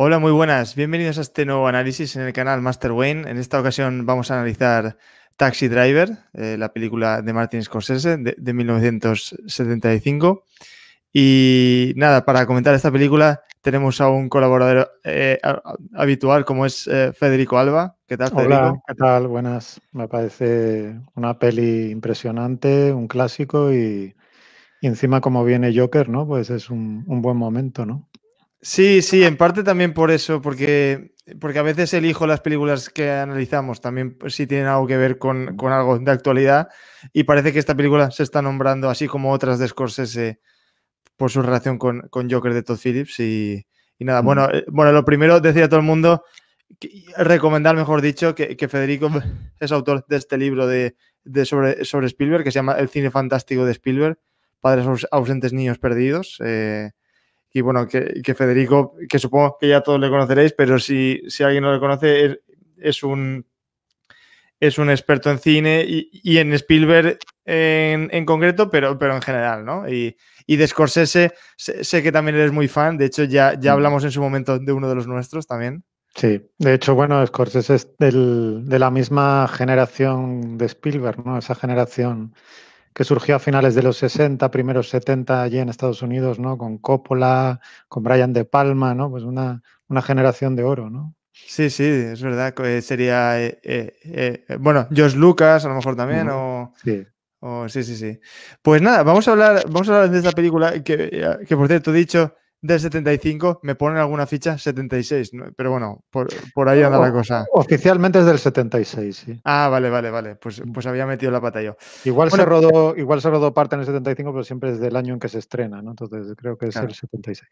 Hola, muy buenas. Bienvenidos a este nuevo análisis en el canal Master Wayne. En esta ocasión vamos a analizar Taxi Driver, eh, la película de Martin Scorsese de, 1975. Y nada, para comentar esta película tenemos a un colaborador eh, habitual como es eh, Federico Alba. ¿Qué tal, Federico? ¿qué tal? Buenas. Me parece una peli impresionante, un clásico y, encima como viene Joker, ¿no? Pues es un buen momento, ¿no? Sí, sí, en parte también por eso, porque, porque a veces elijo las películas que analizamos también pues, si tienen algo que ver con, algo de actualidad y parece que esta película se está nombrando, así como otras de Scorsese, por su relación con, Joker de Todd Phillips y, y nada, bueno, eh, bueno, lo primero decía todo el mundo, recomendar, mejor dicho, que, Federico es autor de este libro de, sobre, sobre Spielberg, que se llama El cine fantástico de Spielberg, Padres ausentes, niños perdidos. Eh, y bueno, que, Federico, que supongo que ya todos le conoceréis, pero si, si alguien no le conoce, es, un es un experto en cine y, en Spielberg en, concreto, pero, pero en general, ¿no? Y, y de Scorsese sé, que también eres muy fan, de hecho ya, ya mm. hablamos en su momento de uno de los nuestros también. Sí, de hecho, bueno, Scorsese es del, de la misma generación de Spielberg, ¿no? Esa generación que surgió a finales de los 60, primeros 70 allí en Estados Unidos, ¿no? Con Coppola, con Brian De Palma, ¿no? Pues una, una generación de oro, ¿no? Sí, sí, es verdad. sería, eh, eh, eh, bueno, Josh Lucas a lo mejor también, o... Sí. sí, sí, sí. Pues nada, vamos a hablar, vamos a hablar de esta película que, que por cierto, he dicho, del 75, me ponen alguna ficha 76, pero bueno, por, ahí anda la cosa. Oficialmente es del 76, sí. Ah, vale, vale, vale, pues, pues había metido la pata yo. Igual, se rodó, igual se rodó parte en el 75, pero siempre desde el año en que se estrena, ¿no? Entonces creo que es el 76.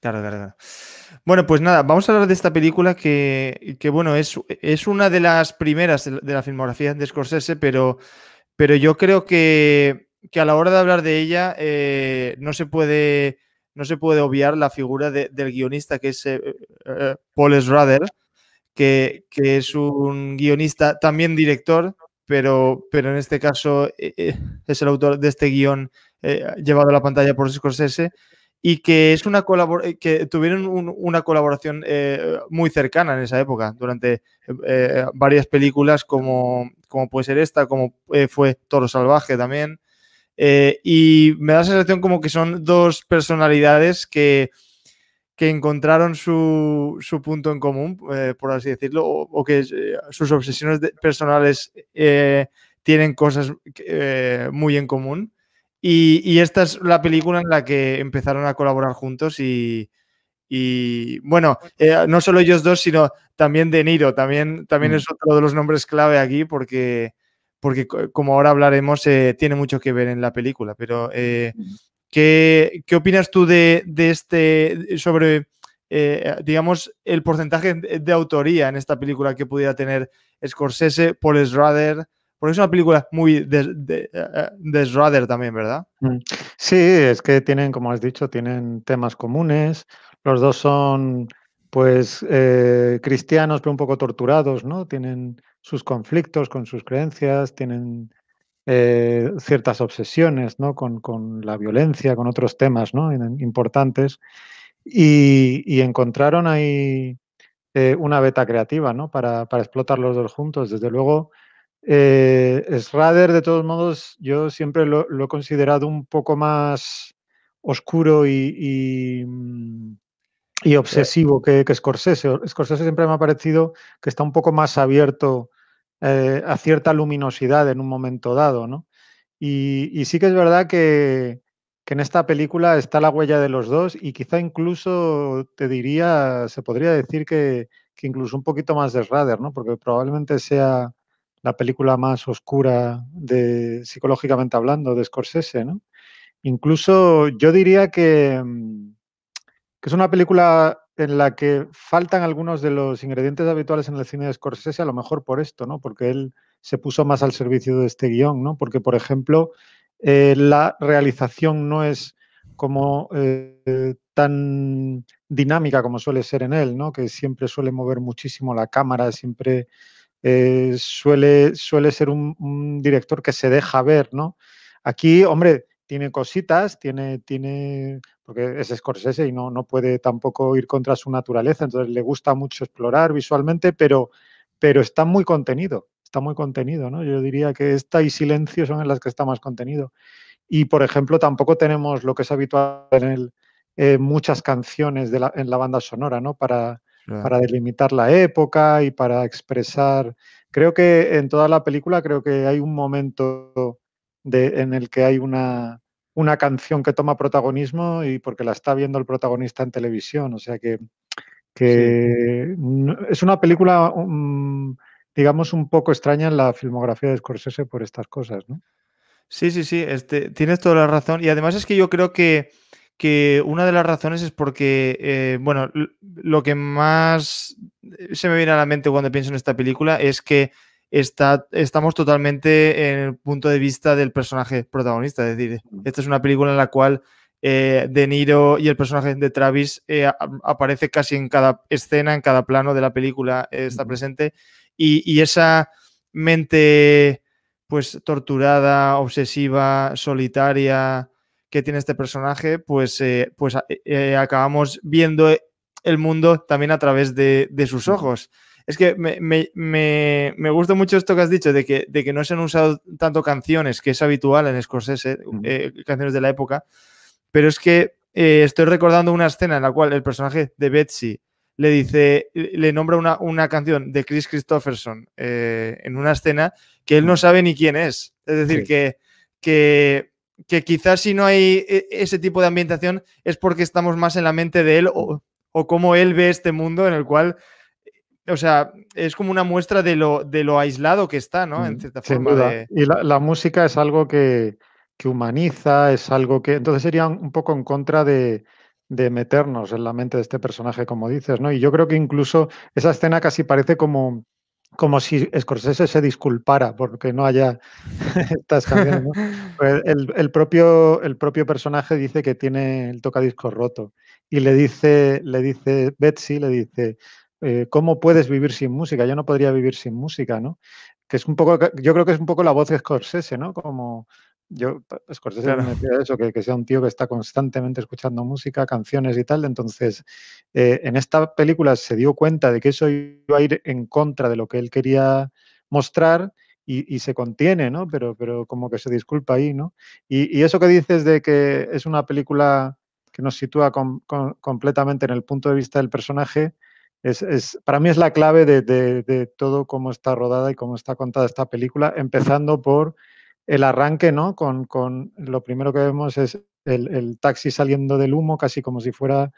Claro, claro, claro. Bueno, pues nada, vamos a hablar de esta película que, que bueno, es, es una de las primeras de la filmografía de Scorsese, pero, pero yo creo que, a la hora de hablar de ella eh, no se puede no se puede obviar la figura del guionista que es eh, eh, Paul Schrader, que, es un guionista, también director, pero, pero en este caso eh, es el autor de este guión llevado a la pantalla por Scorsese y que, es una que tuvieron una colaboración muy cercana en esa época, durante varias películas como, como puede ser esta, como fue Toro Salvaje también. Eh, y me da la sensación como que son dos personalidades que, encontraron su, punto en común, eh, por así decirlo, o, que eh, sus obsesiones personales tienen cosas muy en común. Y, esta es la película en la que empezaron a colaborar juntos y, bueno, no solo ellos dos, sino también De Niro, también, también mm. es otro de los nombres clave aquí porque porque como ahora hablaremos, eh, tiene mucho que ver en la película. Pero, eh, ¿qué, opinas tú de, este, sobre, eh, digamos, el porcentaje de autoría en esta película que pudiera tener Scorsese, por Schrader? Porque es una película muy de, de, de también, ¿verdad? Mm. Sí, es que tienen, como has dicho, tienen temas comunes. Los dos son pues eh, cristianos pero un poco torturados, ¿no? Tienen sus conflictos con sus creencias, tienen eh, ciertas obsesiones, ¿no? Con, la violencia, con otros temas, ¿no? Importantes. Y, encontraron ahí eh, una beta creativa, Para, para, explotar los dos juntos. Desde luego, Schrader, de todos modos, yo siempre lo, he considerado un poco más oscuro y mm, y eh, eh, obsesivo que, que, Scorsese. Scorsese siempre me ha parecido que está un poco más abierto eh, a cierta luminosidad en un momento dado, ¿no? Y, sí que es verdad que, en esta película está la huella de los dos y quizá incluso te diría, se podría decir que, incluso un poquito más de radar ¿no? Porque probablemente sea la película más oscura de psicológicamente hablando de Scorsese, ¿no? Incluso yo diría que mm, que es una película en la que faltan algunos de los ingredientes habituales en el cine de Scorsese, a lo mejor por esto, ¿no? Porque él se puso más al servicio de este guión, ¿no? Porque, por ejemplo, eh, la realización no es como eh, tan dinámica como suele ser en él, ¿no? Que siempre suele mover muchísimo la cámara, siempre eh, suele, suele ser un, un, director que se deja ver, ¿no? Aquí, hombre, tiene cositas, tiene, tiene, porque es Scorsese y no, no puede tampoco ir contra su naturaleza, entonces le gusta mucho explorar visualmente, pero, pero está muy contenido, está muy contenido, ¿no? Yo diría que esta y silencio son en las que está más contenido. Y, por ejemplo, tampoco tenemos lo que es habitual en el, eh, muchas canciones de en la banda sonora, ¿no? Para, para delimitar la época y para expresar. Creo que en toda la película creo que hay un momento en el que hay una, una canción que toma protagonismo y porque la está viendo el protagonista en televisión. O sea que, es una película, mm, digamos, un poco extraña en la filmografía de Scorsese por estas cosas, ¿no? Sí, sí, sí, este, tienes toda la razón. Y además es que yo creo que, que una de las razones es porque, eh, bueno, lo que más se me viene a la mente cuando pienso en esta película es que está, estamos totalmente en el punto de vista del personaje protagonista. Es decir, mm. esta es una película en la cual eh, De Niro y el personaje de Travis eh, aparece casi en cada escena, en cada plano de la película eh, está presente. Y, esa mente pues torturada, obsesiva, solitaria que tiene este personaje, pues, pues acabamos viendo el mundo también a través de sus ojos es que me, me, gusta mucho esto que has dicho, de que, de que no se han usado tanto canciones, que es habitual en Scorsese, eh, canciones de la época, pero es que eh, estoy recordando una escena en la cual el personaje de Betsy le dice, le nombra una, canción de Chris Christopherson eh, en una escena que él no sabe ni quién es. Es decir, que, que, quizás si no hay e, ese tipo de ambientación es porque estamos más en la mente de él o, o cómo él ve este mundo en el cual o sea, es como una muestra de lo, de lo aislado que está, ¿no? Mm, en cierta forma. De... Y la, música es algo que, humaniza, es algo que. Entonces sería un poco en contra de, meternos en la mente de este personaje, como dices, ¿no? Y yo creo que incluso esa escena casi parece como, como si Scorsese se disculpara porque no haya estas canciones. ¿no? Pues el, propio, el propio personaje dice que tiene el tocadiscos roto y le dice, le dice Betsy, le dice, eh, ¿cómo puedes vivir sin música? Yo no podría vivir sin música, ¿no? Que es un poco, yo creo que es un poco la voz de Scorsese, ¿no? Como yo, Scorsese me decía eso, que, sea un tío que está constantemente escuchando música, canciones y tal. Entonces, eh, en esta película se dio cuenta de que eso iba a ir en contra de lo que él quería mostrar. Y, se contiene, ¿no? Pero, pero como que se disculpa ahí, ¿no? Y, eso que dices de que es una película que nos sitúa completamente en el punto de vista del personaje, es, para mí es la clave de, todo cómo está rodada y cómo está contada esta película, empezando por el arranque, ¿no? Con, lo primero que vemos es el, taxi saliendo del humo, casi como si fuera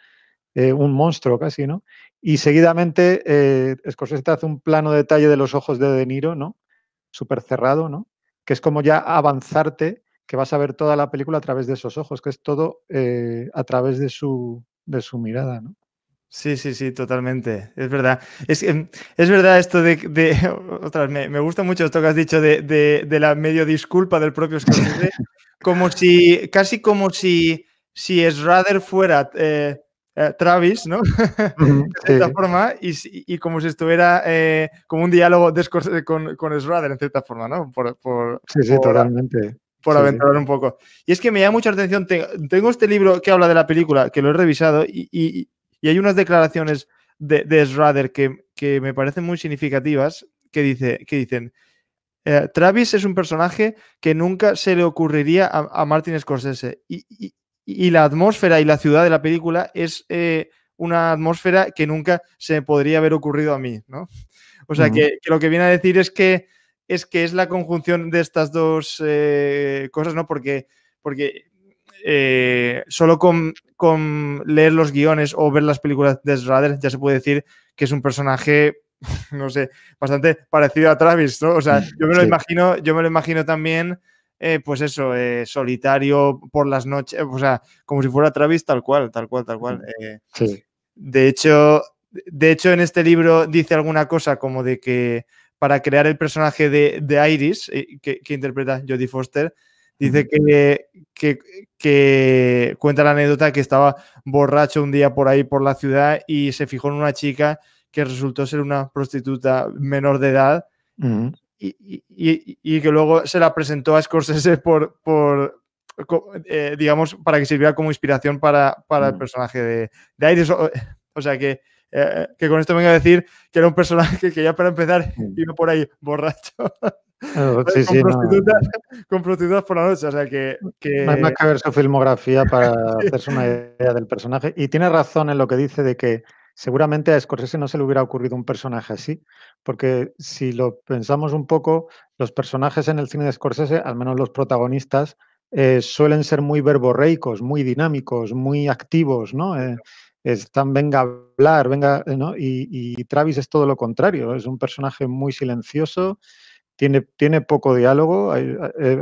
eh, un monstruo, casi, ¿no? Y seguidamente eh, Scorsese hace un plano detalle de los ojos de De Niro, ¿no? Súper cerrado, ¿no? Que es como ya avanzarte, que vas a ver toda la película a través de esos ojos, que es todo eh, a través de su, de su mirada, ¿no? Sí, sí, sí, totalmente. Es verdad. Es, mm, es verdad esto de, de vez me, me, gusta mucho esto que has dicho de, de, de la medio disculpa del propio Scorsese, como si, casi como si, si Schrader fuera eh, eh, Travis, ¿no? de cierta forma, y, y, como si estuviera eh, como un diálogo de con, con Schrader, en cierta forma, ¿no? Por, por sí, sí, totalmente por aventurar un poco. Y es que me llama mucha atención, tengo este libro que habla de la película, que lo he revisado, y, y hay unas declaraciones de, Schrader que, me parecen muy significativas, que, dice, que dicen, eh, Travis es un personaje que nunca se le ocurriría a, Martin Scorsese. Y, la atmósfera y la ciudad de la película es eh, una atmósfera que nunca se podría haber ocurrido a mí, ¿no? O sea, que, lo que viene a decir es que es, que es la conjunción de estas dos eh, cosas, ¿no? Porque, porque eh, solo con, leer los guiones o ver las películas de Schrader ya se puede decir que es un personaje, no sé, bastante parecido a Travis, ¿no? O sea, mm, yo me lo imagino, yo me lo imagino también, eh, pues eso, eh, solitario por las noches, o sea, como si fuera Travis tal cual, tal cual, tal cual. Mm, sí. De hecho, de hecho, en este libro dice alguna cosa como de que para crear el personaje de, Iris, que, que interpreta Jodie Foster, Dice que, que, cuenta la anécdota que estaba borracho un día por ahí por la ciudad y se fijó en una chica que resultó ser una prostituta menor de edad y, y, que luego se la presentó a Scorsese por, por eh, digamos, para que sirviera como inspiración para, para el personaje de, de Aires. O, sea que eh, que con esto venga a decir que era un personaje que ya para empezar iba por ahí borracho. Ah, con, prostitutas, por la noche. que. No hay más que ver su filmografía para hacerse una idea del personaje. Y tiene razón en lo que dice de que seguramente a Scorsese no se le hubiera ocurrido un personaje así, porque si lo pensamos un poco, los personajes en el cine de Scorsese, al menos los protagonistas, eh, suelen ser muy verborreicos, muy dinámicos, muy activos, ¿no? Eh, están, venga a hablar, venga, y Travis es todo lo contrario, es un personaje muy silencioso, tiene, tiene poco diálogo. Eh,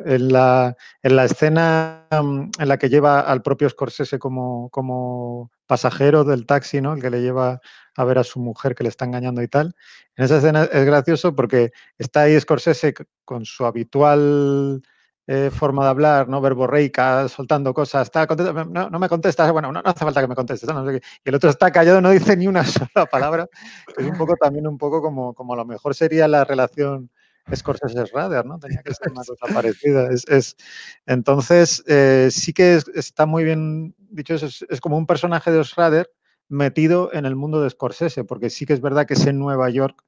en la, en la, escena mm, en la que lleva al propio Scorsese como, como pasajero del taxi, ¿no? El que le lleva a ver a su mujer que le está engañando y tal. En esa escena es gracioso porque está ahí Scorsese con su habitual eh, forma de hablar, ¿no? Verborreica, soltando cosas, está no, me contestas, bueno, no, hace falta que me contestes, y el otro está callado, no dice ni una sola palabra. Es un poco también un poco como, como a lo mejor sería la relación Scorsese Radar, ¿no? Tenía que ser una cosa parecida. Es, Entonces, eh, sí que está muy bien dicho eso. Es, como un personaje de Schrader metido en el mundo de Scorsese, porque sí que es verdad que ese Nueva York,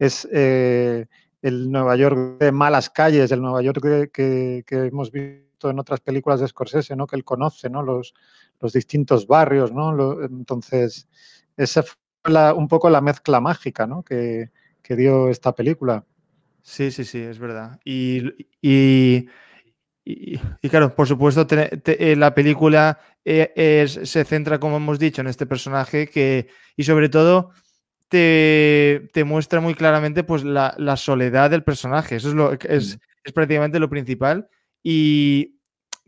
es eh, el Nueva York de malas calles, el Nueva York que, hemos visto en otras películas de Scorsese, ¿no? Que él conoce, ¿no? Los, distintos barrios, ¿no? entonces, esa fue un poco la mezcla mágica, ¿no? que dio esta película. Sí, sí, sí, es verdad. Y, y, y, claro, por supuesto, eh, la película eh, se centra, como hemos dicho, en este personaje que, y sobre todo, te, te muestra muy claramente pues, la, la, soledad del personaje. Eso es, lo, es, mm. es prácticamente lo principal. Y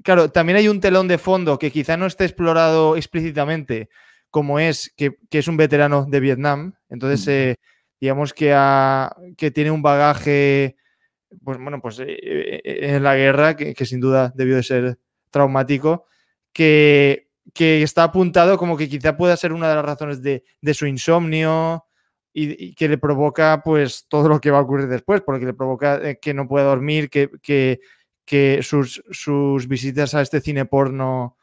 claro, también hay un telón de fondo que quizá no esté explorado explícitamente, como es que, es un veterano de Vietnam. Entonces, mm. eh, digamos que, que tiene un bagaje, pues bueno, pues eh, eh, eh, en la guerra, que, sin duda debió de ser traumático, que, está apuntado como que quizá pueda ser una de las razones de, su insomnio y, que le provoca pues todo lo que va a ocurrir después, porque le provoca que no pueda dormir, que, que, sus, visitas a este cine porno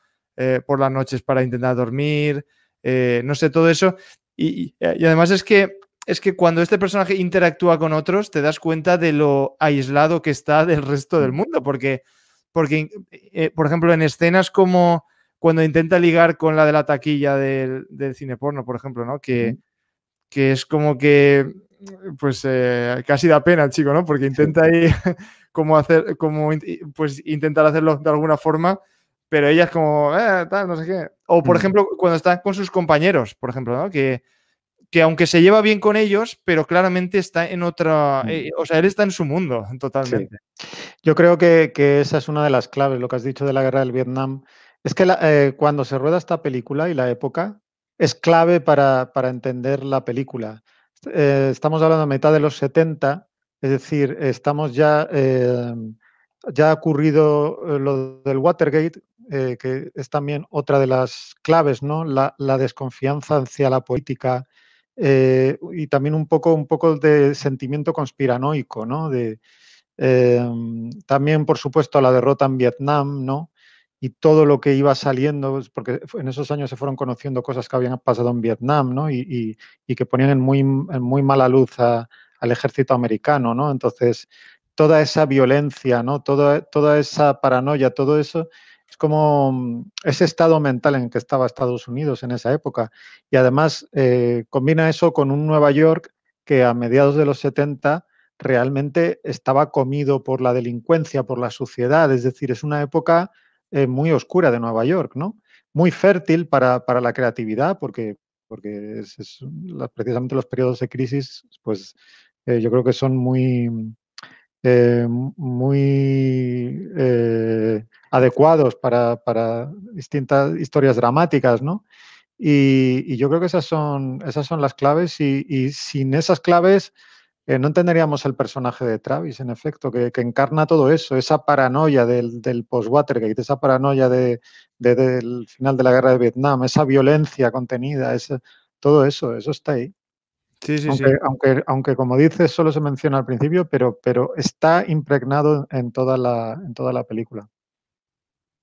por las noches para intentar dormir, no sé, todo eso. Y, y además es que es que cuando este personaje interactúa con otros, te das cuenta de lo aislado que está del resto del mm. mundo, porque, porque eh, por ejemplo, en escenas como cuando intenta ligar con la de la taquilla del, cine porno, por ejemplo, ¿no? Que, que es como que, pues, eh, casi da pena el chico, ¿no? Porque intenta ahí, como hacer, como, pues, intentar hacerlo de alguna forma, pero ella es como, eh, tal, no sé qué. O, por mm. ejemplo, cuando está con sus compañeros, por ejemplo, ¿no? Que, que aunque se lleva bien con ellos, pero claramente está en otra, mm. eh, o sea, él está en su mundo totalmente. Yo creo que, esa es una de las claves, lo que has dicho de la guerra del Vietnam. Es que eh, cuando se rueda esta película y la época, es clave para, para entender la película. Eh, estamos hablando de mitad de los 70, es decir, estamos ya, ya ha ocurrido lo del Watergate, que es también otra de las claves, ¿no? la, desconfianza hacia la política, eh, y también un poco, un poco de sentimiento conspiranoico, ¿no? De, em, también, por supuesto, la derrota en Vietnam, ¿no? Y todo lo que iba saliendo, pues, porque en esos años se fueron conociendo cosas que habían pasado en Vietnam, ¿no? Y, y, que ponían en muy, muy mala luz al ejército americano, ¿no? Entonces, toda esa violencia, ¿no? Toda, toda esa paranoia, todo eso es como mm, ese estado mental en que estaba Estados Unidos en esa época. Y además eh, combina eso con un Nueva York que a mediados de los 70 realmente estaba comido por la delincuencia, por la suciedad. Es decir, es una época eh, muy oscura de Nueva York, ¿no? Muy fértil para, la creatividad, porque, porque mm, precisamente los periodos de crisis, pues eh, yo creo que son muy, mm, eh, muy eh, adecuados para, distintas historias dramáticas, ¿no? Y, yo creo que esas son, esas son las claves y, sin esas claves eh, no entenderíamos el personaje de Travis, en efecto, que, encarna todo eso, esa paranoia del, post-Watergate, esa paranoia del final de la guerra de Vietnam, esa violencia contenida, todo eso, eso está ahí. Sí, sí, aunque, sí. Aunque, como dices, solo se menciona al principio, pero, pero está impregnado en toda la, en toda la película.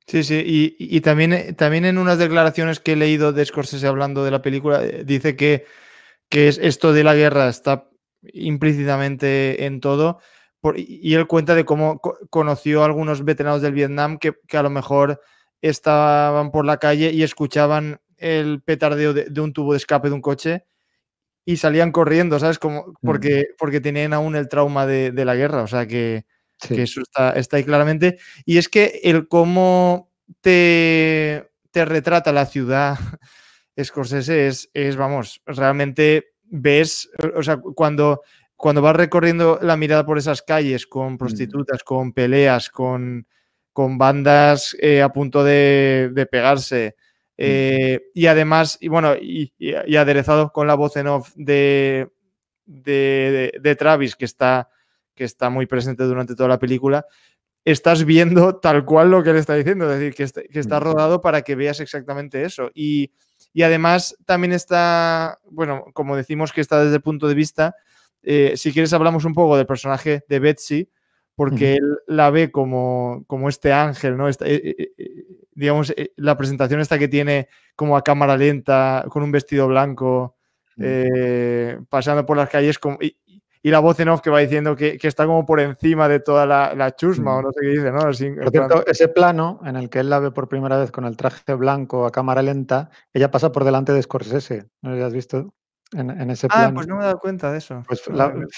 Sí, sí, y, y, también, también en unas declaraciones que he leído de Scorsese hablando de la película, eh, dice que, que es esto de la guerra está implícitamente en todo, por, y él cuenta de cómo conoció a algunos veteranos del Vietnam que, que, a lo mejor estaban por la calle y escuchaban el petardeo de un tubo de escape de un coche y salían corriendo, ¿sabes? Como, porque, porque tenían aún el trauma de, de la guerra, o sea que, eso está, está, ahí claramente. Y es que el cómo te, te retrata la ciudad escocesa es, es, vamos, realmente ves, o sea, cuando, cuando vas recorriendo la mirada por esas calles con prostitutas, con peleas, con, con bandas eh, a punto de, de pegarse, eh, y además, y bueno, y, aderezado con la voz en off de, de, Travis, que está, que está muy presente durante toda la película, estás viendo tal cual lo que él está diciendo, es decir, que está, mm. rodado para que veas exactamente eso. Y, además también está, bueno, como decimos que está desde el punto de vista, eh, si quieres hablamos un poco del personaje de Betsy, porque él la ve como, como este ángel, ¿no? E, e, e, digamos, eh, la presentación esta que tiene como a cámara lenta, con un vestido blanco, mm. eh, pasando por las calles y, la voz en off que va diciendo que, está como por encima de toda la, chusma, mm. o no sé qué dice, ¿no? por cierto, ese plano en el que él la ve por primera vez con el traje blanco a cámara lenta, ella pasa por delante de Scorsese, ¿no lo has visto? en, ese ah, plan. Ah, pues no me he dado cuenta de eso. Pues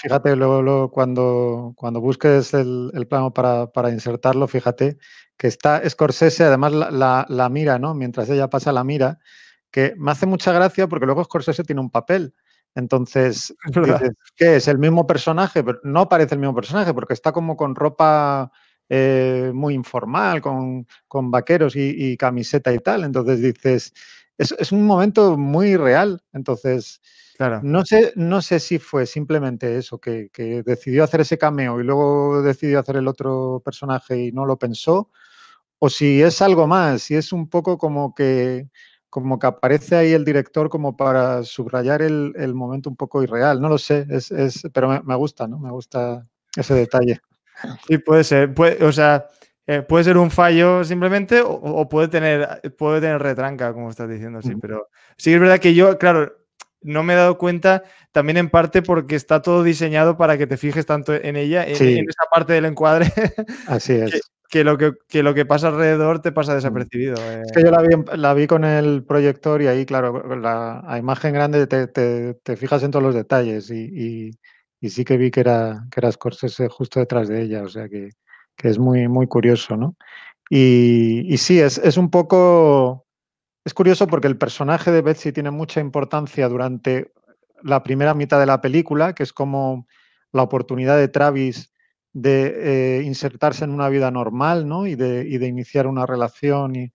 fíjate, luego, cuando, cuando busques el, plano para, insertarlo, fíjate que está Scorsese, además la, mira, ¿no? Mientras ella pasa la mira, que me hace mucha gracia porque luego Scorsese tiene un papel. Entonces, dices, ¿qué es? ¿El mismo personaje? Pero no parece el mismo personaje porque está como con ropa eh, muy informal, con, vaqueros y, y, camiseta y tal. Entonces dices, es, un momento muy real. Entonces, claro. no, sé, no sé si fue simplemente eso, que, decidió hacer ese cameo y luego decidió hacer el otro personaje y no lo pensó, o si es algo más, si es un poco como que como que aparece ahí el director como para subrayar el, momento un poco irreal, no lo sé, es, pero me, gusta, ¿no? Me gusta ese detalle. Sí, puede ser. o sea, eh, puede ser un fallo simplemente o, puede, tener, puede tener retranca, como estás diciendo, sí, pero sí es verdad que yo, claro, no me he dado cuenta también en parte porque está todo diseñado para que te fijes tanto en ella, en, esa parte del encuadre. Así es. Que, lo que, que, lo que pasa alrededor te pasa desapercibido. Eh. Es que yo la vi, la vi, con el proyector y ahí, claro, la, a imagen grande te, te, fijas en todos los detalles y, y, sí que vi que era, que era Scorsese justo detrás de ella, o sea que, que es muy, muy curioso, ¿no? Y, sí, es, un poco... Es curioso porque el personaje de Betsy tiene mucha importancia durante la primera mitad de la película, que es como la oportunidad de Travis de eh, insertarse en una vida normal, ¿no? Y de, iniciar una relación y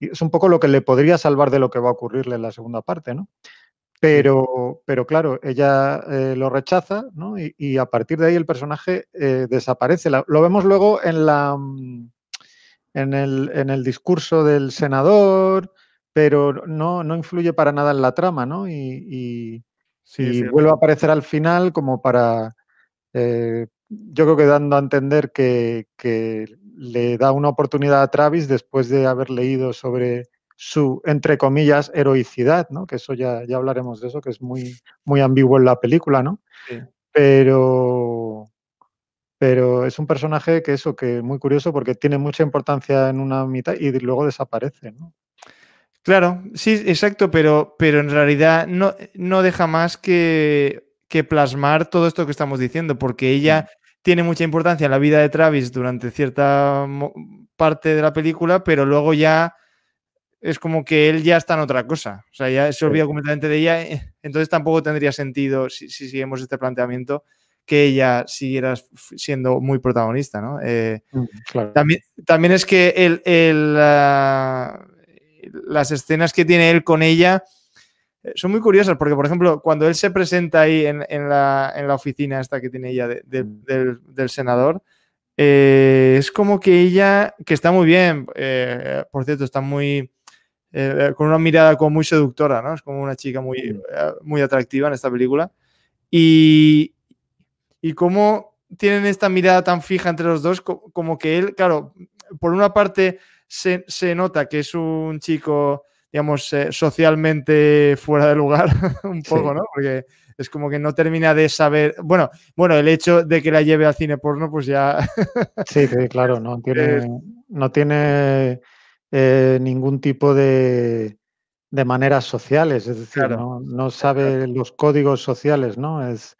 es un poco lo que le podría salvar de lo que va a ocurrirle en la segunda parte, ¿no? Pero, pero claro, ella eh, lo rechaza ¿no? y, a partir de ahí el personaje eh, desaparece. lo vemos luego en, la, mm, en, el, discurso del senador, pero no, no influye para nada en la trama ¿no? y, y, vuelve a aparecer al final como para, eh, yo creo que dando a entender que le da una oportunidad a Travis después de haber leído sobre su, entre comillas, heroicidad, ¿no? Que eso ya, ya hablaremos de eso, que es muy, muy ambiguo en la película, ¿no? Pero, pero es un personaje que eso, que es muy curioso porque tiene mucha importancia en una mitad y luego desaparece, ¿no? Claro, sí, exacto, pero, pero en realidad no, no deja más que, que plasmar todo esto que estamos diciendo, porque ella mm. tiene mucha importancia en la vida de Travis durante cierta parte de la película, pero luego ya es como que él ya está en otra cosa. O sea, ya se olvida completamente de ella. Eh, entonces tampoco tendría sentido, si, si, seguimos este planteamiento, que ella siguiera siendo muy protagonista, ¿no? Eh, mm, también, también, es que el, ah, las escenas que tiene él con ella eh, son muy curiosas, porque, por ejemplo, cuando él se presenta ahí en, la, oficina esta que tiene ella mm. del, senador, es como que ella, que está muy bien, por cierto, está muy eh, eh, con una mirada como muy seductora, ¿no? Es como una chica muy, eh, muy atractiva en esta película. Y, y cómo tienen esta mirada tan fija entre los dos, como que él, claro, por una parte se, se nota que es un chico, digamos, socialmente fuera de lugar, un poco, ¿no? Porque es como que no termina de saber, bueno, bueno, el hecho de que la lleve al cine porno, pues ya... sí, claro, no tiene... No tiene eh, ningún tipo de, de, maneras sociales, es decir, no, no, sabe los códigos sociales, ¿no? Es,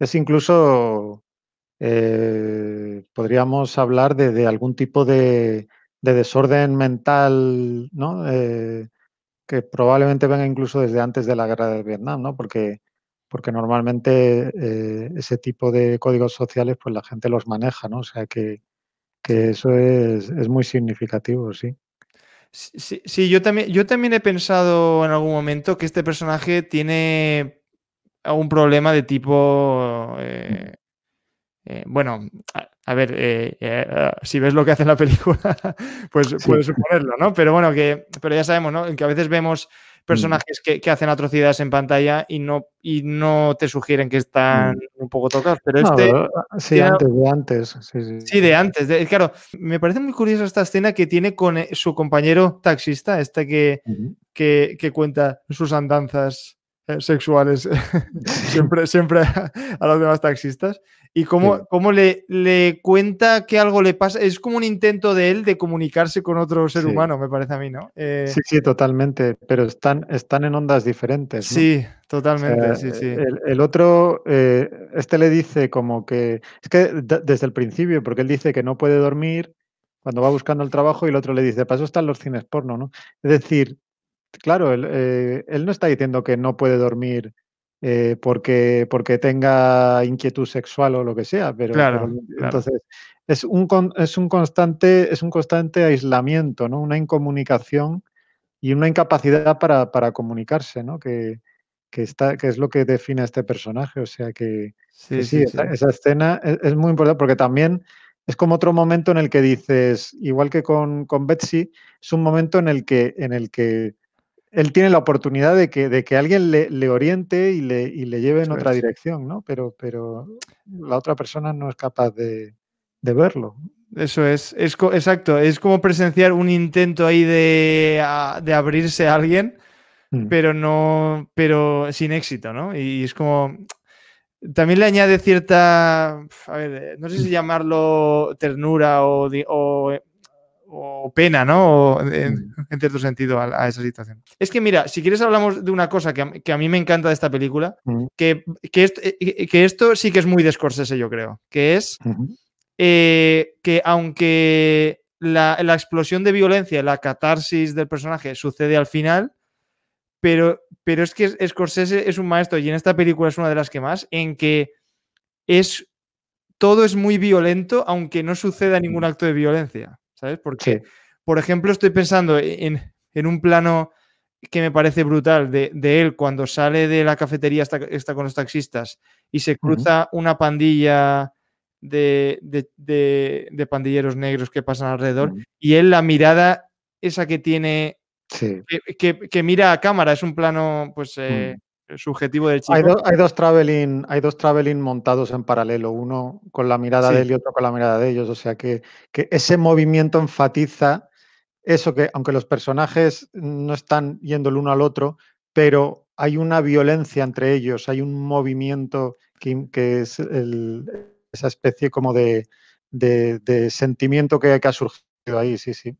es incluso, eh, podríamos hablar de, algún tipo de, desorden mental, ¿no? Eh, que probablemente venga incluso desde antes de la guerra de Vietnam, ¿no? Porque, porque normalmente ese tipo de códigos sociales, pues la gente los maneja, ¿no? O sea que, que eso es, es muy significativo, sí. Sí, yo, también, yo también he pensado en algún momento que este personaje tiene algún problema de tipo... Eh, eh, bueno, a, ver, eh, ah, si ves lo que hace la película, pues puedes suponerlo, ¿no? Pero bueno, que pero ya sabemos, ¿no? Que a veces vemos personajes que, hacen atrocidades en pantalla y no, y no te sugieren que están mm. un poco tocados. Pero este. Ah, sí, antes, de antes. Sí, de antes. claro, me parece muy curiosa esta escena que tiene con eh, su compañero taxista, este que, que, cuenta sus andanzas eh, sexuales siempre, siempre a los demás taxistas y cómo, le, le, cuenta que algo le pasa. Es como un intento de él de comunicarse con otro ser humano, me parece a mí, ¿no? Eh, sí, sí, totalmente, pero están, están en ondas diferentes. Sí, totalmente, sí, sí. El, otro, eh, este le dice como que, es que desde el principio, porque él dice que no puede dormir cuando va buscando el trabajo y el otro le dice, para eso están los cines porno, ¿no? Es decir, claro, él, eh, él no está diciendo que no puede dormir eh, porque, porque tenga inquietud sexual o lo que sea, pero, claro, entonces es, un, es, un constante, es un constante aislamiento, ¿no? una incomunicación y una incapacidad para, para comunicarse, ¿no? que, que, está, que es lo que define a este personaje. O sea que sí, sí, esa, escena es, es, muy importante porque también es como otro momento en el que dices, igual que con, con Betsy, es un momento en el que, en el que él tiene la oportunidad de que, de que alguien le, oriente y le, y le lleve en otra dirección, ¿no? Pero, pero la otra persona no es capaz de, de verlo. Eso es, es exacto, es como presenciar un intento ahí de, ah, abrirse a alguien, mm. pero no, pero sin éxito, ¿no? Y es como, también le añade cierta, a ver, no sé si mm. llamarlo ternura o o pena, ¿no? Mm. en, cierto sentido, a, esa situación. Es que, mira, si quieres hablamos de una cosa que a, mí me encanta de esta película, mm. que, eh, eh, que, esto sí que es muy de Scorsese, yo creo, que es eh, que aunque la, explosión de violencia, la catarsis del personaje sucede al final, pero, pero es que Scorsese es un maestro y en esta película es una de las que más, en que es... Todo es muy violento, aunque no suceda ningún mm. acto de violencia. ¿sabes? Porque, por ejemplo, estoy pensando en, un plano que me parece brutal de, él cuando sale de la cafetería está, está con los taxistas y se cruza una pandilla de, pandilleros negros que pasan alrededor y él la mirada esa que tiene, que, mira a cámara, es un plano pues... Eh, subjetivo del Hay, hay, dos traveling, hay dos montados en paralelo, uno con la mirada de él y otro con la mirada de ellos. O sea que, ese movimiento enfatiza eso que, aunque los personajes no están yendo el uno al otro, pero hay una violencia entre ellos, hay un movimiento que, que es esa especie como de, sentimiento que, que ha surgido ahí, sí, sí.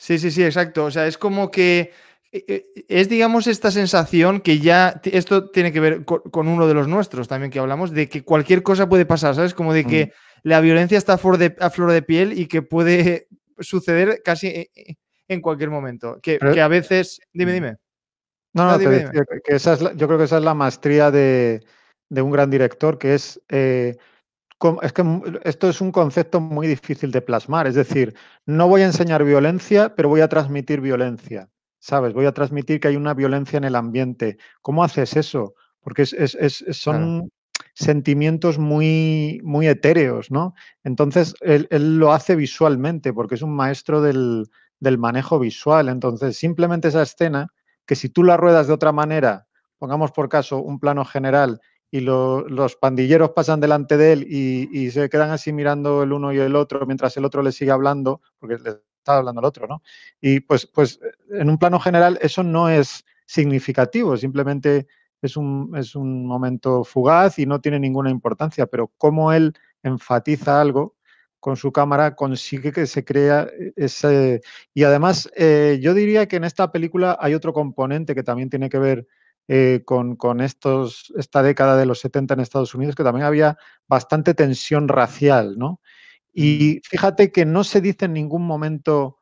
Sí, sí, sí, exacto. O sea, es como que e, e, es, digamos, esta sensación que ya, esto tiene que ver con, uno de los nuestros también que hablamos, de que cualquier cosa puede pasar, ¿sabes? Como de que mm. la violencia está a flor, de, piel y que puede suceder casi e, en cualquier momento. Que, a veces... Dime, dime. No, no, dime, yo creo que esa es la maestría de, un gran director, que es... Eh, es que esto es un concepto muy difícil de plasmar, es decir, no voy a enseñar violencia, pero voy a transmitir violencia. ¿sabes? Voy a transmitir que hay una violencia en el ambiente. ¿Cómo haces eso? Porque es, son sentimientos muy, muy etéreos, ¿no? Entonces, él, lo hace visualmente, porque es un maestro del, del, manejo visual. Entonces, simplemente esa escena, que si tú la ruedas de otra manera, pongamos por caso un plano general, y los pandilleros pasan delante de él y, y se quedan así mirando el uno y el otro mientras el otro le sigue hablando, porque estaba hablando el otro, ¿no? Y pues, pues en un plano general eso no es significativo, simplemente es un, es un momento fugaz y no tiene ninguna importancia, pero cómo él enfatiza algo con su cámara consigue que se crea ese... Y además, eh, yo diría que en esta película hay otro componente que también tiene que ver eh, con, estos, esta década de los 70 en Estados Unidos, que también había bastante tensión racial, ¿no? Y fíjate que no se dice en ningún momento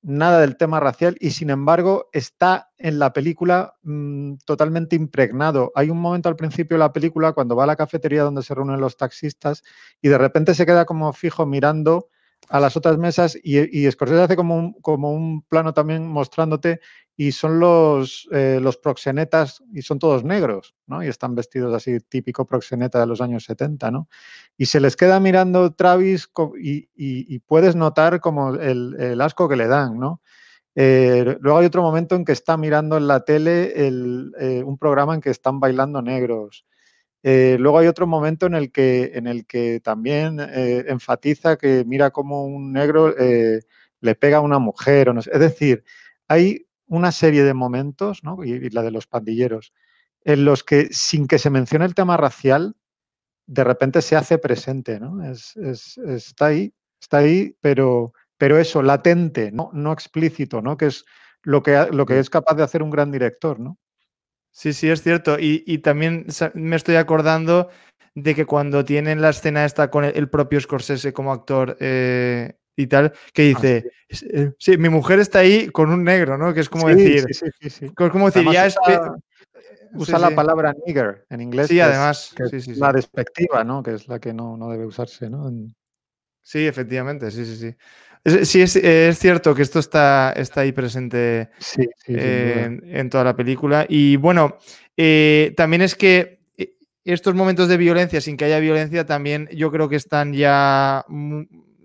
nada del tema racial y sin embargo está en la película mm, totalmente impregnado. Hay un momento al principio de la película cuando va a la cafetería donde se reúnen los taxistas y de repente se queda como fijo mirando a las otras mesas y, Scorsese hace como un plano también mostrándote y son los, eh, los proxenetas y son todos negros, ¿no? Y están vestidos así, típico proxeneta de los años 70, ¿no? Y se les queda mirando Travis y, y, puedes notar como el, el, asco que le dan, ¿no? Eh, luego hay otro momento en que está mirando en la tele el, eh, un programa en que están bailando negros. luego hay otro momento en el que, en el que también enfatiza que mira cómo un negro le pega a una mujer. O no Es decir, hay una serie de momentos, ¿no? y, la de los pandilleros, en los que sin que se mencione el tema racial, de repente se hace presente, ¿no? está ahí, está ahí, pero, pero eso, latente, no, no explícito, ¿no? Que es lo que, lo que es capaz de hacer un gran director, ¿no? Sí, sí, es cierto. Y, también me estoy acordando de que cuando tienen la escena esta con el, propio Scorsese como actor, eh, y tal, que ah, dice, eh, mi mujer está ahí con un negro, ¿no? Que es como decir, sí, como decir, ya Usa eh, la palabra nigger en inglés. Sí, además. la despectiva, ¿no? Que es la que no, debe usarse, ¿no? Sí, efectivamente, sí, sí, sí. sí, es, cierto que esto está, está ahí presente eh, en, toda la película. Y bueno, también es que estos momentos de violencia, sin que haya violencia, también yo creo que están ya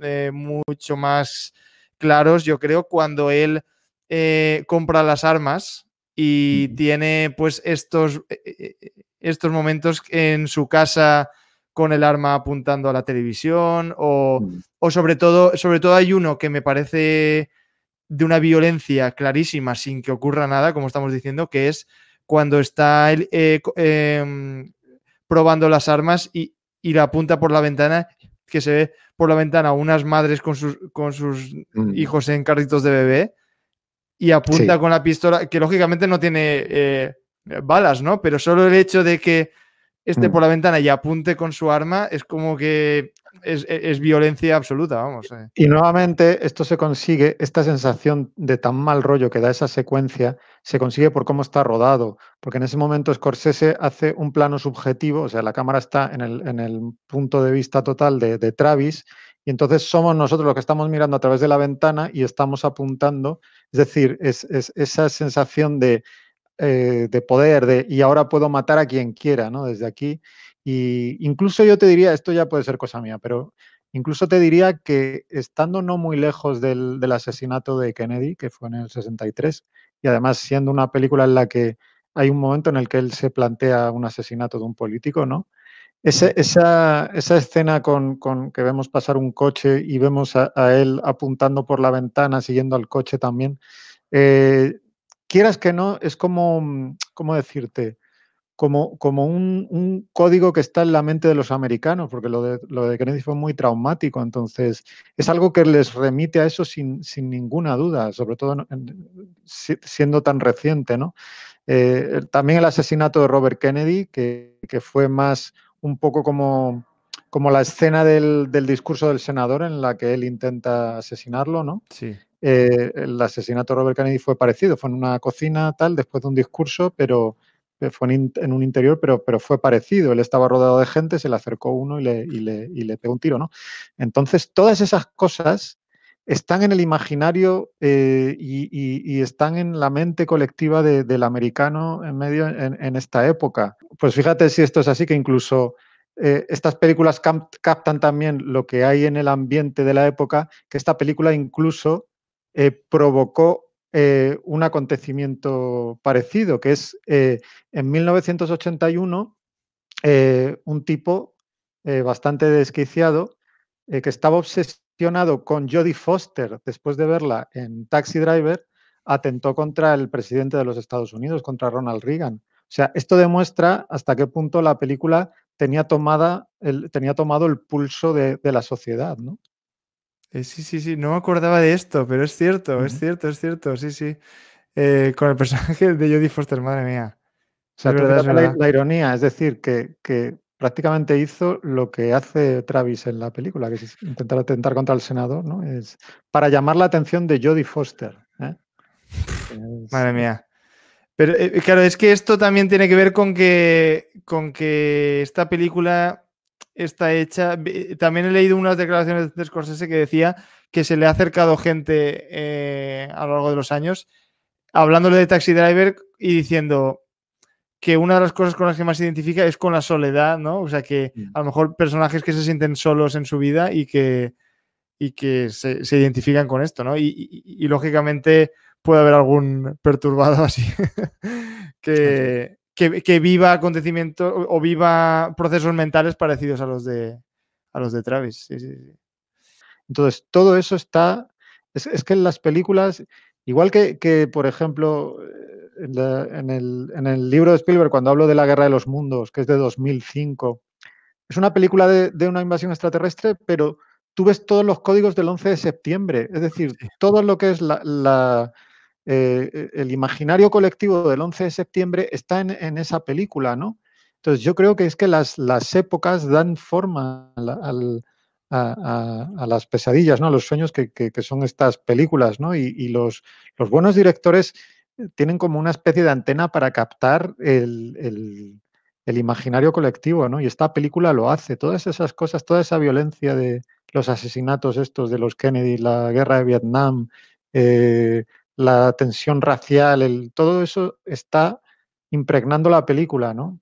eh, mucho más claros, yo creo, cuando él eh, compra las armas y tiene pues estos, e, e, e, estos momentos en su casa con el arma apuntando a la televisión mm. o, sobre todo, sobre todo hay uno que me parece de una violencia clarísima sin que ocurra nada, como estamos diciendo, que es cuando está eh, em, probando las armas y, y, la apunta por la ventana, que se ve por la ventana unas madres con sus, con sus mm. hijos en carritos de bebé y apunta con la pistola, que lógicamente no tiene eh, balas, ¿no? Pero solo el hecho de que esté mm. por la ventana y apunte con su arma es como que e, es, violencia absoluta, vamos. Eh. Y nuevamente esto se consigue, esta sensación de tan mal rollo que da esa secuencia, se consigue por cómo está rodado, porque en ese momento Scorsese hace un plano subjetivo, o sea, la cámara está en el, punto de vista total de, Travis, y entonces somos nosotros los que estamos mirando a través de la ventana y estamos apuntando, es decir, es, esa sensación de, eh, de poder, de y ahora puedo matar a quien quiera, ¿no? Desde aquí. Y incluso yo te diría, esto ya puede ser cosa mía, pero incluso te diría que estando no muy lejos del, asesinato de Kennedy, que fue en el 63, y además siendo una película en la que hay un momento en el que él se plantea un asesinato de un político, ¿no? esa, esa, escena con, que vemos pasar un coche y vemos a, él apuntando por la ventana, siguiendo al coche también, eh, quieras que no, es como, ¿cómo decirte? como, como un, un, código que está en la mente de los americanos, porque lo de, lo de Kennedy fue muy traumático, entonces es algo que les remite a eso sin, sin ninguna duda, sobre todo siendo tan reciente. ¿no? Eh, también el asesinato de Robert Kennedy, que, que fue más un poco como como la escena del, del, discurso del senador en la que él intenta asesinarlo, ¿no? Sí. Eh, el asesinato de Robert Kennedy fue parecido, fue en una cocina, tal, después de un discurso, pero fue en, un interior, pero, pero fue parecido. Él estaba rodeado de gente, se le acercó uno y le, y pegó un tiro, ¿no? Entonces, todas esas cosas están en el imaginario eh, y, están en la mente colectiva del americano en medio en, esta época. Pues fíjate si esto es así, que incluso eh, estas películas captan también lo que hay en el ambiente de la época, que esta película incluso eh, provocó eh, un acontecimiento parecido, que es eh, en 1981 eh, un tipo bastante desquiciado que estaba obsesionado con Jodie Foster después de verla en Taxi Driver, atentó contra el presidente de los Estados Unidos, contra Ronald Reagan. O sea, esto demuestra hasta qué punto la película tenía, tomada tenía tomado el pulso de, de la sociedad, ¿no? Eh, sí, sí, sí, no me acordaba de esto, pero es cierto, es cierto, es cierto, sí, sí. Eh, con el personaje de Jodie Foster, madre mía. O sea, La, ironía, es decir, que, prácticamente hizo lo que hace Travis en la película, que es intentar atentar contra el senador, ¿no? Es para llamar la atención de Jodie Foster. ¿eh? Madre mía. Pero claro, es que esto también tiene que ver con que, con que esta película está hecha. También he leído unas declaraciones de Scorsese que decía que se le ha acercado gente eh, a lo largo de los años hablándole de Taxi Driver y diciendo que una de las cosas con las que más se identifica es con la soledad, ¿no? O sea, que mm. a lo mejor personajes que se sienten solos en su vida y que, y que se, identifican con esto, ¿no? y, lógicamente puede haber algún perturbado así que, que, viva acontecimientos o, viva procesos mentales parecidos a los de, los de Travis. Entonces, todo eso está, es, que en las películas, igual que, por ejemplo, eh, en, el, libro de Spielberg, cuando hablo de la Guerra de los Mundos, que es de 2005, es una película de, una invasión extraterrestre, pero tú ves todos los códigos del 11 de septiembre, es decir, todo lo que es la eh, eh, el imaginario colectivo del 11 de septiembre está en, esa película, ¿no? Entonces yo creo que es que las, épocas dan forma a, las pesadillas, ¿no? a los sueños que, son estas películas. ¿no? Y, los, buenos directores eh, tienen como una especie de antena para captar el, imaginario colectivo. ¿no? Y esta película lo hace. Todas esas cosas, toda esa violencia de los asesinatos estos de los Kennedy, la guerra de Vietnam, la tensión racial, el, todo eso está impregnando la película, ¿no?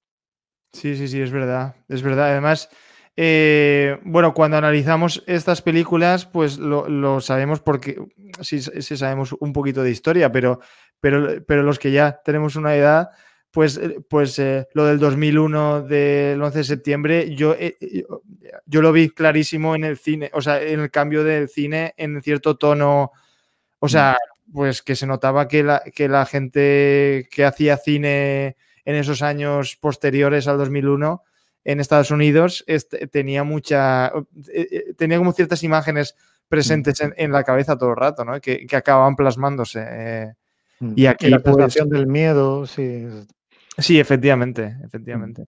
Sí, sí, sí, es verdad, es verdad. Además, eh, bueno, cuando analizamos estas películas, pues lo, sabemos porque sí, sabemos un poquito de historia, pero, pero, pero los que ya tenemos una edad, pues, eh, pues eh, lo del 2001 del 11 de septiembre, yo, yo, yo, lo vi clarísimo en el cine, o sea, en el cambio del cine en cierto tono, o sea, mm pues que se notaba que la, que la gente que hacía cine en esos años posteriores al 2001 en Estados Unidos este, tenía mucha, eh, eh, tenía como ciertas imágenes presentes en, la cabeza todo el rato, ¿no? Que, acababan plasmándose. Eh, mm. Y aquí la pues población del miedo, sí. Sí, efectivamente, efectivamente.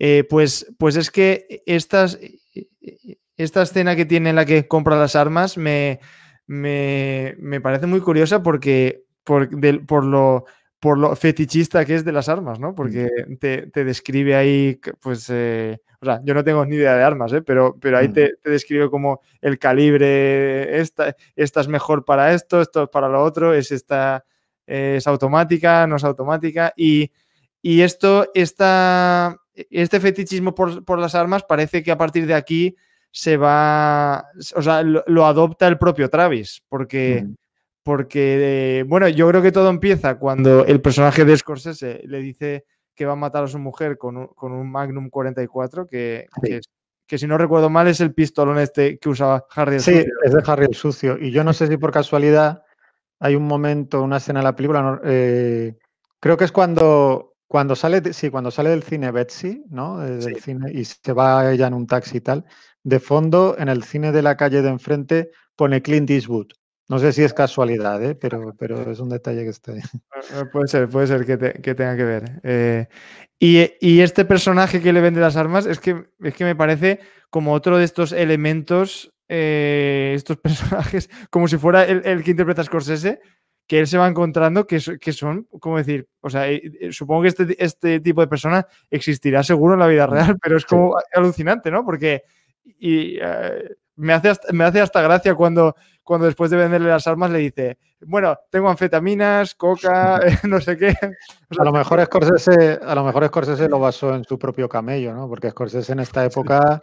Mm. pues, pues es que estas, e, e, e, esta escena que tiene en la que compra las armas me, me, parece muy curiosa porque por, lo, por lo fetichista que es de las armas, ¿no? Mm. Porque te, describe ahí, pues, eh, o sea, yo no tengo ni idea de armas, ¿eh? pero, pero ahí mm. te, te describe como el calibre, esta, es mejor para esto, esto es para lo otro, es esta, es automática, no es automática, y, esto, este fetichismo por las armas parece que a partir de aquí se va, o sea, lo, adopta el propio Travis, porque, porque, eh, bueno, yo creo que todo empieza cuando el personaje de Scorsese le dice que va a matar a su mujer con un, Magnum 44, que, que, si no recuerdo mal es el pistolón este que usaba Harry el sí, es de Harry el Sucio. Y yo no sé si por casualidad hay un momento, una escena en la película, eh, creo que es cuando cuando sale, sí, cuando sale del cine Betsy, ¿no? Eh, del cine y se va ella en un taxi y tal, de fondo, en el cine de la calle de enfrente, pone Clint Eastwood. No sé si es casualidad, ¿eh? pero, pero es un detalle que está eh, Puede ser, puede ser que, tenga que ver. y, y, este personaje que le vende las armas es que, es que me parece como otro de estos elementos, estos personajes, como si fuera el, el que interpreta Scorsese, que él se va encontrando que, son, como decir, o sea, eh, eh, supongo que este, este, tipo de persona existirá seguro en la vida mm, real, pero es como alucinante, ¿no? Porque y, eh, me, hace hasta, me hace hasta gracia cuando, cuando después de venderle las armas le dice, bueno, tengo anfetaminas, coca, no sé qué. a, lo mejor Scorsese, a lo mejor lo basó en su propio camello, ¿no? Porque Scorsese en esta época...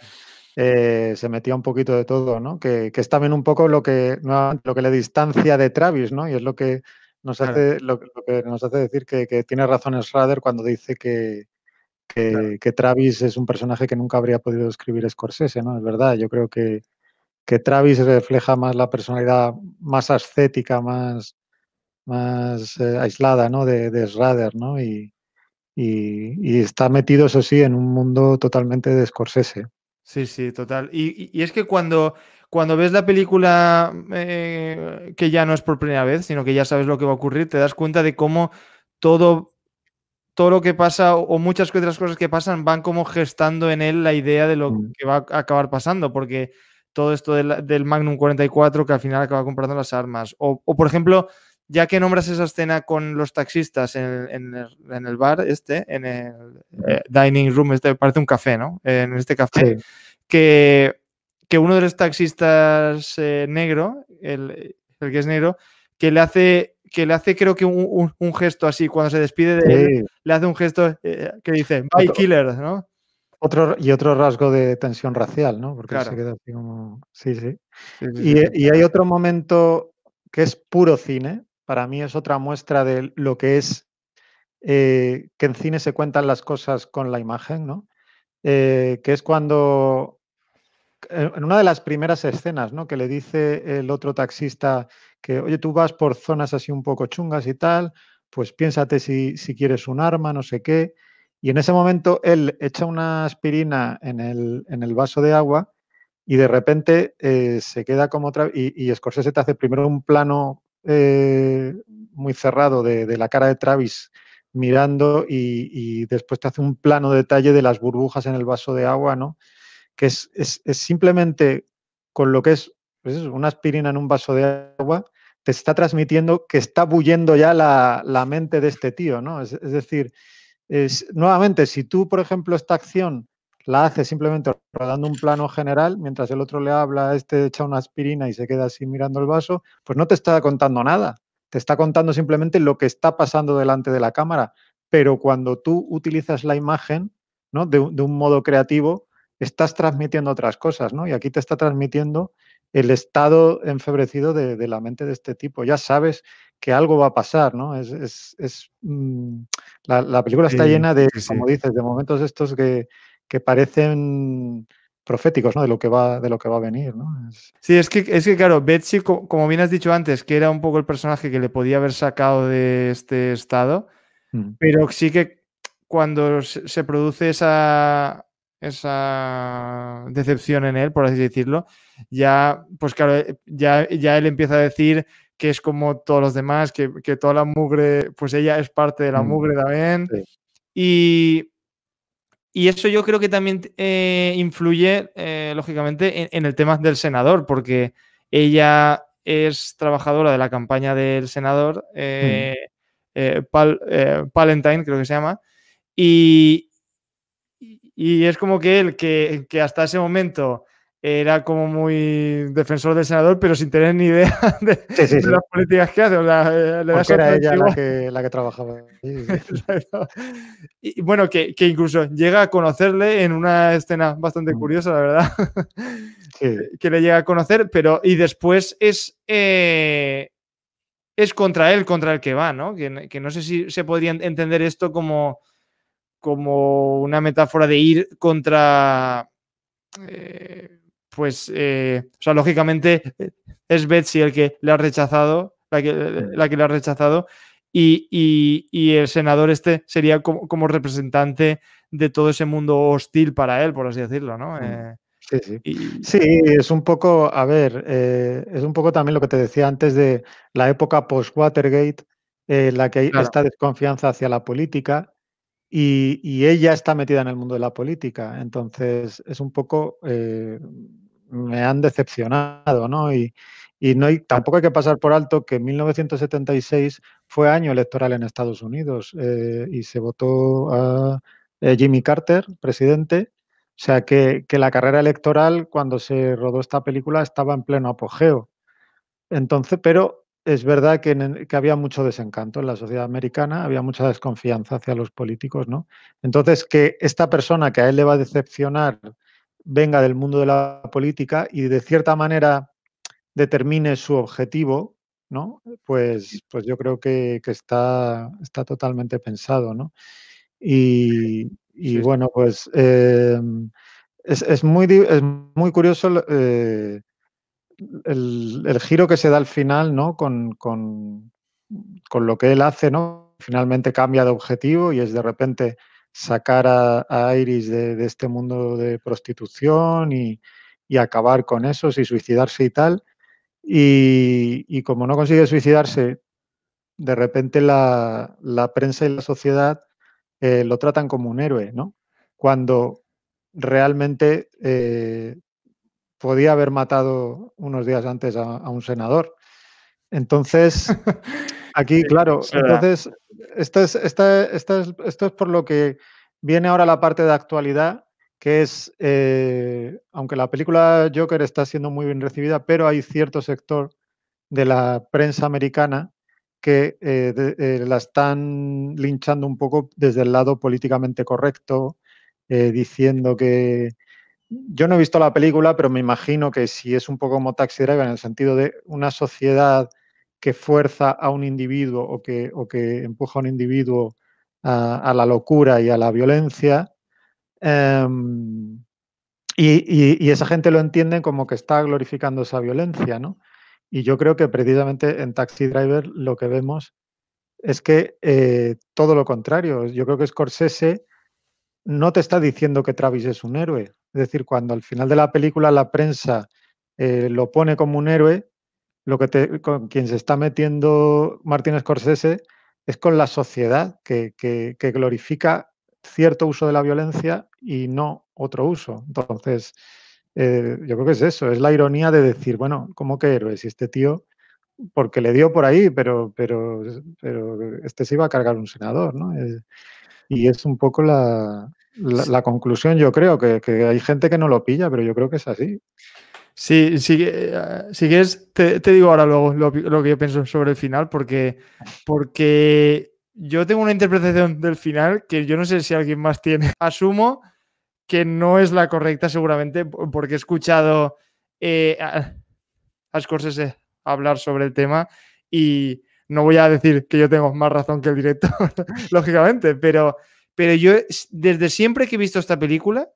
Eh, se metía un poquito de todo, ¿no? Que, que, es también un poco lo que, lo que le distancia de Travis, ¿no? Y es lo que nos hace, lo, que nos hace decir que, tiene razón Schrader cuando dice que, Travis es un personaje que nunca habría podido escribir Scorsese, ¿no? Es verdad, yo creo que, Travis refleja más la personalidad más ascética, más, más eh, aislada, ¿no? De, de Schrader, ¿no? Y, y, está metido, eso sí, en un mundo totalmente de Scorsese. Sí, sí, total. Y, es que cuando, cuando ves la película eh, que ya no es por primera vez, sino que ya sabes lo que va a ocurrir, te das cuenta de cómo todo, todo lo que pasa o muchas otras cosas que pasan van como gestando en él la idea de lo mm. que va a acabar pasando, porque todo esto del, del Magnum 44 que al final acaba comprando las armas. O, o por ejemplo, ya que nombras esa escena con los taxistas en el, bar este, en el eh. Eh, dining room, este parece un café, ¿no? En este café, que, que, uno de los taxistas eh, negro, el, que es negro, que le hace, que le hace creo que un, gesto así, cuando se despide de le hace un gesto que dice, bye killer, ¿no? Otro, y otro rasgo de tensión racial, ¿no? Porque claro. se queda así como... Sí, sí. y hay otro momento que es puro cine, para mí es otra muestra de lo que es eh, que en cine se cuentan las cosas con la imagen, ¿no? Eh, que es cuando, eh, en una de las primeras escenas, ¿no? Que le dice el otro taxista que, oye, tú vas por zonas así un poco chungas y tal, pues piénsate si, quieres un arma, no sé qué. Y en ese momento él echa una aspirina en el, vaso de agua y de repente se queda como otra... Y, y Scorsese te hace primero un plano eh, muy cerrado de, la cara de Travis mirando y, después te hace un plano detalle de las burbujas en el vaso de agua, ¿no? Que es, simplemente con lo que es pues una aspirina en un vaso de agua, te está transmitiendo que está bullendo ya la, mente de este tío, ¿no? Es, decir, es, nuevamente, si tú, por ejemplo, esta acción la hace simplemente rodando un plano general, mientras el otro le habla, este echa una aspirina y se queda así mirando el vaso, pues no te está contando nada, te está contando simplemente lo que está pasando delante de la cámara. Pero cuando tú utilizas la imagen ¿no? de, un modo creativo, estás transmitiendo otras cosas, ¿no? Y aquí te está transmitiendo el estado enfebrecido de, la mente de este tipo. Ya sabes que algo va a pasar, ¿no? Es, mm, la, película está llena de, como dices, de momentos estos que, que parecen proféticos, ¿no? De lo que va, de lo que va a venir, ¿no? Sí, es que, es que claro, Betsy, como bien has dicho antes, que era un poco el personaje que le podía haber sacado de este estado, mm. pero sí que cuando se produce esa, esa decepción en él, por así decirlo, ya, pues claro, eh, ya, ya él empieza a decir que es como todos los demás, que, que toda la mugre, pues ella es parte de la mm. mugre también. Y, y eso yo creo que también eh, influye, eh, lógicamente, en, el tema del senador, porque ella es trabajadora de la campaña del senador eh, Palentine, creo que se llama, y, es como que él, que, que hasta ese momento era como muy defensor del senador, pero sin tener ni idea de, las políticas que hace. O eh, era ella la que, trabajaba. y bueno, que, incluso llega a conocerle en una escena bastante curiosa, la verdad, que le llega a conocer, pero y después es, eh, es contra él, contra el que va, ¿no? Que, no sé si se podría entender esto como, como una metáfora de ir contra... Eh, pues, eh, o sea, lógicamente eh, es Betsy el que le ha rechazado, la que, eh, la que le ha rechazado, y, el senador este sería como, representante de todo ese mundo hostil para él, por así decirlo, ¿no? Mm. sí, sí. sí, es un poco, a ver, es un poco también lo que te decía antes de la época post-Watergate, en la que hay esta desconfianza hacia la política y, ella está metida en el mundo de la política. Entonces, es un poco. Eh, me han decepcionado, ¿no? Y, no hay, tampoco hay que pasar por alto que 1976 fue año electoral en Estados Unidos eh, y se votó a eh, Jimmy Carter, presidente. O sea que, que la carrera electoral, cuando se rodó esta película, estaba en pleno apogeo. Entonces, pero es verdad que, había mucho desencanto en la sociedad americana, había mucha desconfianza hacia los políticos, ¿no? Entonces, que esta persona que a él le va a decepcionar venga del mundo de la política y de cierta manera determine su objetivo, ¿no? Pues, pues yo creo que, está, está totalmente pensado, ¿no? Y, bueno, pues eh, es, muy, muy curioso eh, el, giro que se da al final, ¿no? Con, lo que él hace, ¿no? Finalmente cambia de objetivo y es de repente sacar a, Iris de, este mundo de prostitución y, acabar con eso, y suicidarse y tal. Y, como no consigue suicidarse, de repente la, prensa y la sociedad eh, lo tratan como un héroe, ¿no? Cuando realmente eh, podía haber matado unos días antes a, un senador. Entonces, aquí, claro, entonces, esto es, esto es por lo que viene ahora la parte de actualidad, que es, eh, aunque la película Joker está siendo muy bien recibida, pero hay cierto sector de la prensa americana que eh, eh, la están linchando un poco desde el lado políticamente correcto, diciendo que, yo no he visto la película, pero me imagino que si es un poco como Taxi Driver en el sentido de una sociedad que fuerza a un individuo o que, o que empuja a un individuo a, la locura y a la violencia. Em, y, esa gente lo entiende como que está glorificando esa violencia, ¿no? Y yo creo que precisamente en Taxi Driver lo que vemos es que eh, todo lo contrario. Yo creo que Scorsese no te está diciendo que Travis es un héroe, es decir, cuando al final de la película la prensa eh, lo pone como un héroe, lo que con quien se está metiendo Martínez Scorsese es con la sociedad que, glorifica cierto uso de la violencia y no otro uso. Entonces, eh, yo creo que es eso, es la ironía de decir, bueno, ¿cómo que héroe? Si este tío, porque le dio por ahí, pero, pero, pero este se iba a cargar un senador, ¿no? Eh, y es un poco la, la, conclusión, yo creo que, hay gente que no lo pilla, pero yo creo que es así. Sí, sí eh, si quieres, te, digo ahora luego lo, que yo pienso sobre el final, porque, porque yo tengo una interpretación del final que yo no sé si alguien más tiene. Asumo que no es la correcta seguramente porque he escuchado eh, a, a hablar sobre el tema y no voy a decir que yo tengo más razón que el director, lógicamente, pero pero yo desde siempre que he visto esta película,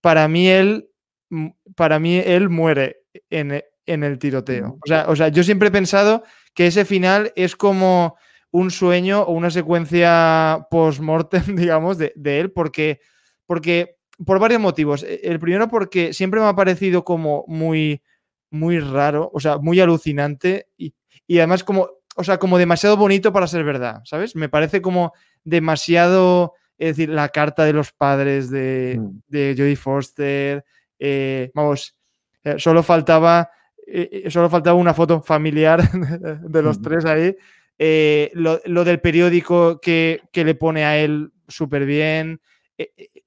para mí él, mm, para mí él muere en, e, el tiroteo. O sea, o sea, yo siempre he pensado que ese final es como un sueño o una secuencia post-mortem, digamos, de, él, porque, porque por varios motivos. E, el primero porque siempre me ha parecido como muy, muy raro, o sea, muy alucinante y, y además como, o sea, como demasiado bonito para ser verdad, ¿sabes? Me parece como demasiado es decir, la carta de los padres de, mm. de Jodie Foster, eh, vamos, eh, solo faltaba... Eh, solo faltaba una foto familiar de los tres ahí. lo, del periódico que, le pone a él súper bien.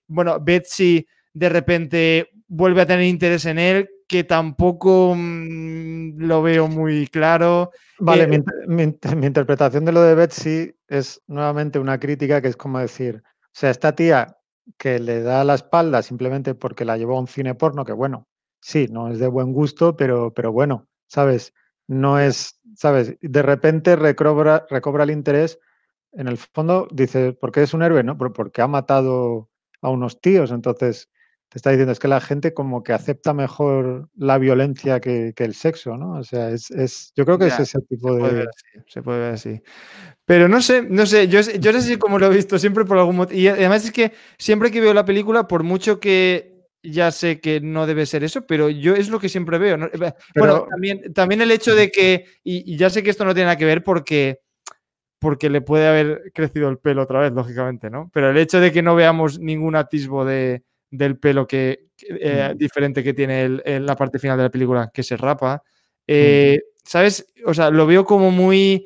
bueno, Betsy de repente vuelve a tener interés en él, que tampoco mm, lo veo muy claro. Vale, mi interpretación de lo de Betsy es nuevamente una crítica que es como decir, o sea, esta tía que le da la espalda simplemente porque la llevó a un cine porno, que bueno, sí, no es de buen gusto, pero, pero bueno, ¿sabes? No es, ¿sabes? De repente recobra, recobra el interés. En el fondo, dice, porque es un héroe, ¿no? Porque ha matado a unos tíos. Entonces, te está diciendo es que la gente como que acepta mejor la violencia que, el sexo, ¿no? O sea, es, yo creo que es ese tipo de... se puede ver así. Pero no sé, no sé, yo, yo no sé como lo he visto siempre por algún motivo. Y además es que siempre que veo la película, por mucho que ya sé que no debe ser eso, pero yo es lo que siempre veo. Bueno, también, también el hecho de que, y, ya sé que esto no tiene nada que ver porque porque le puede haber crecido el pelo otra vez, lógicamente, ¿no? Pero el hecho de que no veamos ningún atisbo de, del pelo que, eh, diferente que tiene en la parte final de la película, que se rapa. Eh, ¿Sabes? O sea, lo veo como muy,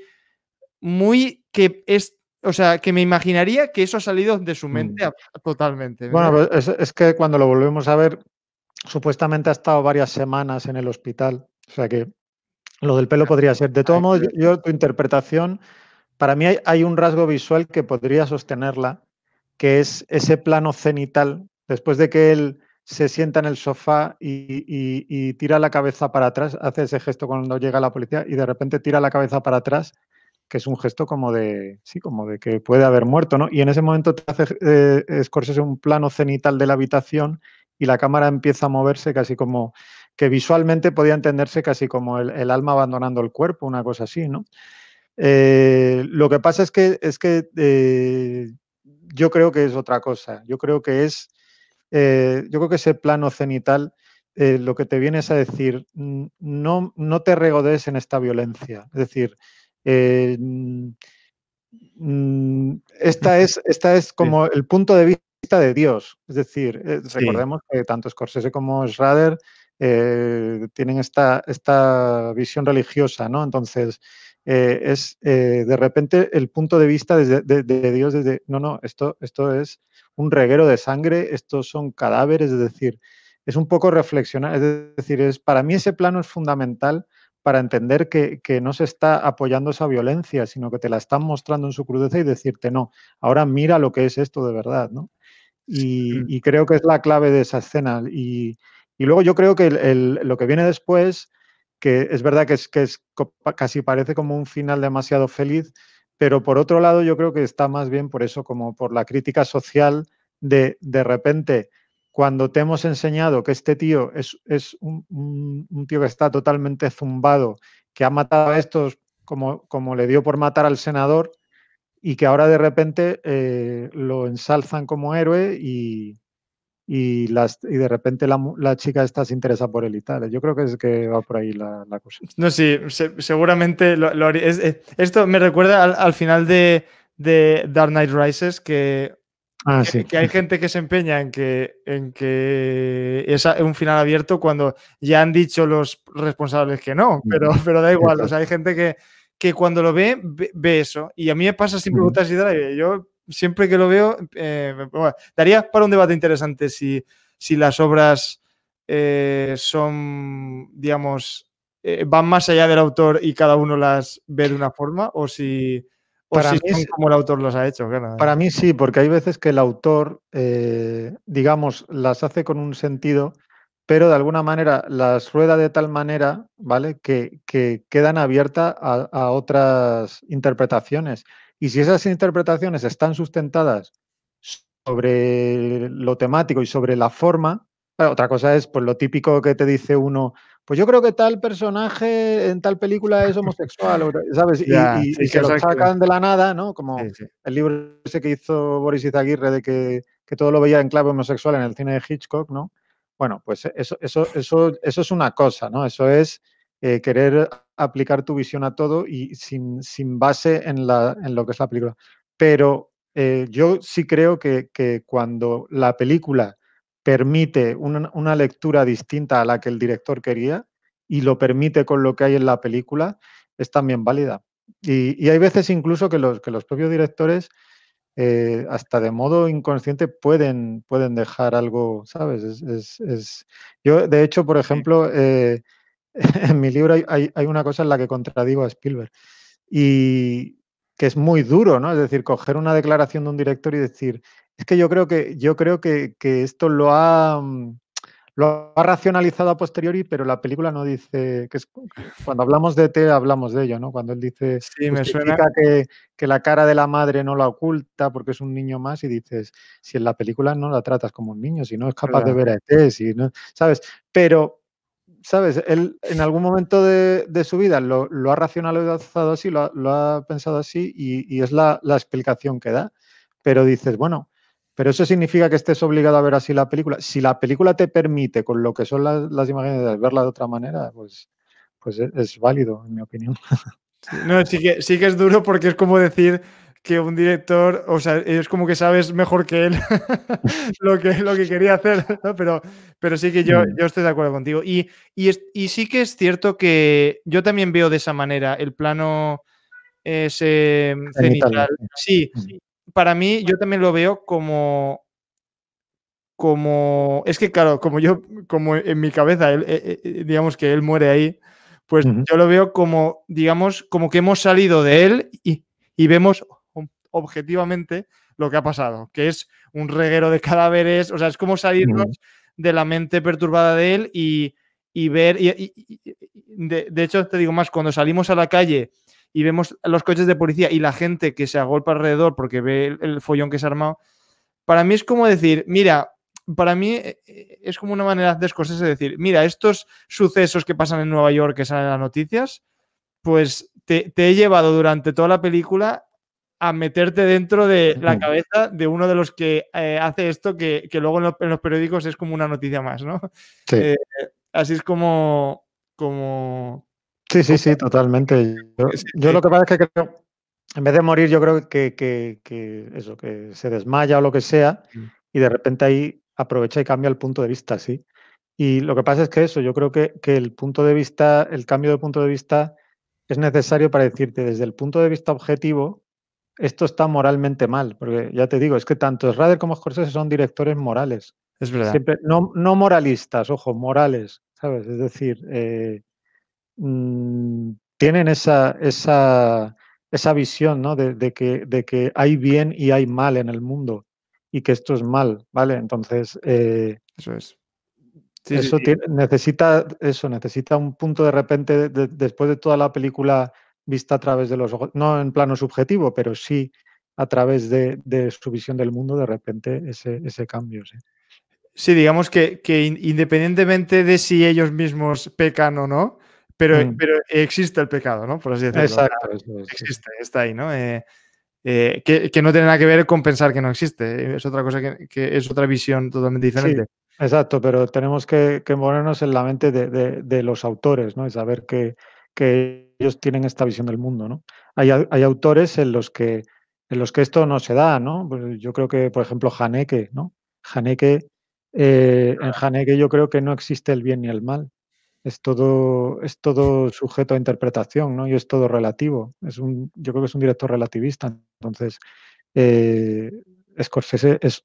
muy que es, o sea, que me imaginaría que eso ha salido de su mm. mente totalmente. Bueno, es, que cuando lo volvemos a ver, supuestamente ha estado varias semanas en el hospital, o sea que lo del pelo podría ser. De todo modo, yo, tu interpretación, para mí hay un rasgo visual que podría sostenerla, que es ese plano cenital Después de que él se sienta en el sofá y, tira la cabeza para atrás, hace ese gesto cuando llega la policía y de repente tira la cabeza para atrás, que es un gesto como de, sí, como de que puede haber muerto, ¿no? Y en ese momento te hace eh, un plano cenital de la habitación y la cámara empieza a moverse casi como, que visualmente podía entenderse casi como el, alma abandonando el cuerpo, una cosa así, ¿no? Eh, lo que pasa es que, es que eh, yo creo que es otra cosa, yo creo que es eh, yo creo que ese plano cenital eh, lo que te viene es a decir, no, te regodes en esta violencia. Es decir, eh, esta, es, es como el punto de vista de Dios. Es decir, recordemos que tanto Scorsese como Schrader eh, tienen esta, esta visión religiosa, ¿no? Entonces, eh, es eh, de repente el punto de vista de, Dios desde, no, no, esto, esto es un reguero de sangre, estos son cadáveres, es decir, es un poco reflexionar, es decir, es, para mí ese plano es fundamental para entender que, no se está apoyando esa violencia, sino que te la están mostrando en su crudeza y decirte, no, ahora mira lo que es esto de verdad, ¿no? Y, mm. y creo que es la clave de esa escena. Y, y luego yo creo que lo que viene después, que es verdad que, es, que es, casi parece como un final demasiado feliz, pero por otro lado yo creo que está más bien por eso, como por la crítica social de de repente cuando te hemos enseñado que este tío es, un, tío que está totalmente zumbado, que ha matado a estos como, como le dio por matar al senador y que ahora de repente eh, lo ensalzan como héroe y, y, las, y de repente la, chica esta se interesa por él y tal. Yo creo que es que va por ahí la, la cosa. No, sí, seguramente lo, Es, eh, esto me recuerda al, final de, de, Dark Knight Rises ah, que, hay gente que se empeña en que, en que es un final abierto cuando ya han dicho los responsables que no, mm, pero, pero da igual. O sea, hay gente que, que cuando lo ve, ve, eso. Y a mí me pasa sin preguntas mm. y tal, yo siempre que lo veo, eh, daría para un debate interesante si, las obras eh, son, digamos, eh, van más allá del autor y cada uno las ve de una forma o si... O como el autor las ha hecho. Para mí sí, porque hay veces que el autor, digamos, las hace con un sentido, pero de alguna manera las rueda de tal manera, ¿vale? Que, quedan abiertas a otras interpretaciones. Y si esas interpretaciones están sustentadas sobre lo temático y sobre la forma, otra cosa es pues, lo típico que te dice uno, pues yo creo que tal personaje en tal película es homosexual, ¿sabes? y, lo sacan de la nada, ¿no? Como el libro ese que hizo Boris Izaguirre de que, todo lo veía en clave homosexual en el cine de Hitchcock, ¿no? Bueno, pues eso, eso, eso, eso es una cosa, ¿no? Eso es eh, querer aplicar tu visión a todo y sin, base en, lo que es la película. Pero eh, yo sí creo que, cuando la película permite una, lectura distinta a la que el director quería y lo permite con lo que hay en la película, es también válida. Y, hay veces incluso que los, que los propios directores, eh, hasta de modo inconsciente, pueden, pueden dejar algo, ¿sabes? Es, Yo, de hecho, por ejemplo, eh, en mi libro hay, una cosa en la que contradigo a Spielberg y que es muy duro, ¿no? Es decir, coger una declaración de un director y decir, es que yo creo que, esto mm, lo ha, racionalizado a posteriori, pero la película no dice que cuando hablamos de e T hablamos de ello, ¿no? Cuando él dice sí, me suena. Que, la cara de la madre no la oculta porque es un niño más y dices, si en la película no la tratas como un niño, si no es capaz de ver a e T, ¿sabes? Pero ¿sabes? Él en algún momento de, su vida lo, ha racionalizado así, lo ha, pensado así y, es la, explicación que da. Pero dices, bueno, pero eso significa que estés obligado a ver así la película. Si la película te permite, con lo que son las, imágenes, verla de otra manera, pues, pues es, válido, en mi opinión. No, que, sí que es duro porque es como decir, que un director, o sea, es como que sabes mejor que él lo, que, lo que quería hacer, ¿no? pero, pero sí que yo, mm. yo estoy de acuerdo contigo. Y, sí que es cierto que yo también veo de esa manera el plano ese mm, cenital. Mm. Sí, para mí yo también lo veo como como es que claro, como yo como en mi cabeza eh, eh, eh, digamos que él muere ahí, pues yo lo veo como digamos como que hemos salido de él y, y vemos objetivamente lo que ha pasado, que es un reguero de cadáveres, o sea, es como salirnos de la mente perturbada de él y, ver, y, de, hecho te digo más, cuando salimos a la calle y vemos los coches de policía y la gente que se agolpa alrededor porque ve el, follón que se ha armado, para mí es como decir, mira, para mí eh, eh, es como una manera de escocés decir, mira, estos sucesos que pasan en Nueva York que salen en las noticias, pues te, he llevado durante toda la película a meterte dentro de la cabeza de uno de los que eh, hace esto, que, luego en los, periódicos es como una noticia más, ¿no? Eh, así es como, como... Sí, sí, sí, totalmente. Yo, lo que pasa es que creo, en vez de morir, yo creo que, que, que eso, que se desmaya o lo que sea, y de repente ahí aprovecha y cambia el punto de vista, sí. Y lo que pasa es que eso, yo creo que, que el punto de vista, el cambio de punto de vista es necesario para decirte desde el punto de vista objetivo, esto está moralmente mal, porque ya te digo, es que tanto Schrader como Scorsese son directores morales. Es verdad. no, moralistas, ojo, morales, ¿sabes? Es decir, eh, mm, tienen esa, esa, esa visión ¿no? de, que, de, que, hay bien y hay mal en el mundo y que esto es mal, ¿vale? Entonces, eh, eso es. eso necesita eso, necesita un punto de repente después de toda la película vista a través de los ojos, no en plano subjetivo, pero sí a través de, su visión del mundo, de repente ese, ese cambio. Sí. digamos que, independientemente de si ellos mismos pecan o no, pero, mm. existe el pecado, ¿no? Por así decirlo. Exacto. existe, está ahí, ¿no? Eh, eh, que, no tiene nada que ver con pensar que no existe. Eh, es otra cosa que, es otra visión totalmente diferente. exacto, pero tenemos que, ponernos en la mente de, los autores, ¿no? Y saber que, ellos tienen esta visión del mundo, ¿no? Hay, autores en los que en los que esto no se da, ¿no? Pues yo creo que, por ejemplo, Haneke, ¿no? Haneke, eh, en Haneke yo creo que no existe el bien ni el mal. Es todo, es todo sujeto a interpretación, ¿no? Y es todo relativo. Es un, yo creo que es un director relativista. Entonces, eh, Scorsese es,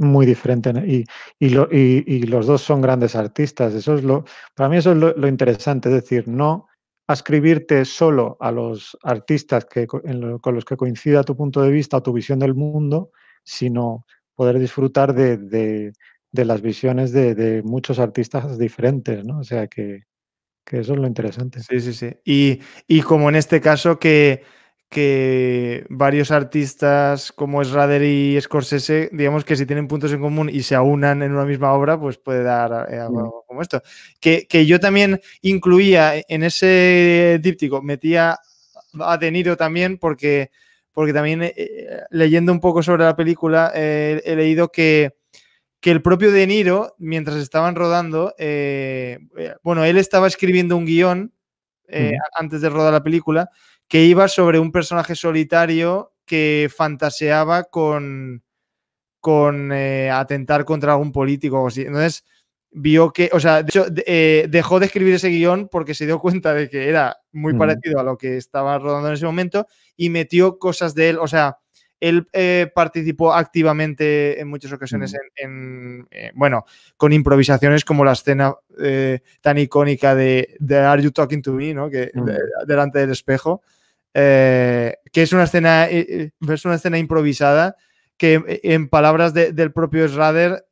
muy diferente e, y, y, los dos son grandes artistas. Eso es lo, para mí eso es lo interesante, es decir, no, ascribirte solo a los artistas que, con los que coincida tu punto de vista o tu visión del mundo, sino poder disfrutar de, de, las visiones de, de, muchos artistas diferentes, ¿no? O sea que, que, eso es lo interesante. Sí, sí, sí. Y, y como en este caso que que varios artistas como Schrader y Scorsese, digamos que si tienen puntos en común y se aunan en una misma obra, pues puede dar eh, mm. algo como esto. Que, yo también incluía en ese díptico, metía a De Niro también, porque, porque también eh, leyendo un poco sobre la película, eh, he leído que, que el propio De Niro, mientras estaban rodando, bueno, él estaba escribiendo un guión antes de rodar la película que iba sobre un personaje solitario que fantaseaba con, con eh, atentar contra algún político o así. Entonces vio que, o sea, de hecho, eh, dejó de escribir ese guión porque se dio cuenta de que era muy mm. parecido a lo que estaba rodando en ese momento y metió cosas de él, o sea, él eh, participó activamente en muchas ocasiones mm. en, bueno, con improvisaciones como la escena tan icónica de, Are You Talking to Me, Que, mm. delante del espejo. Eh, que es una escena, eh, eh, una escena improvisada que en palabras del propio Schrader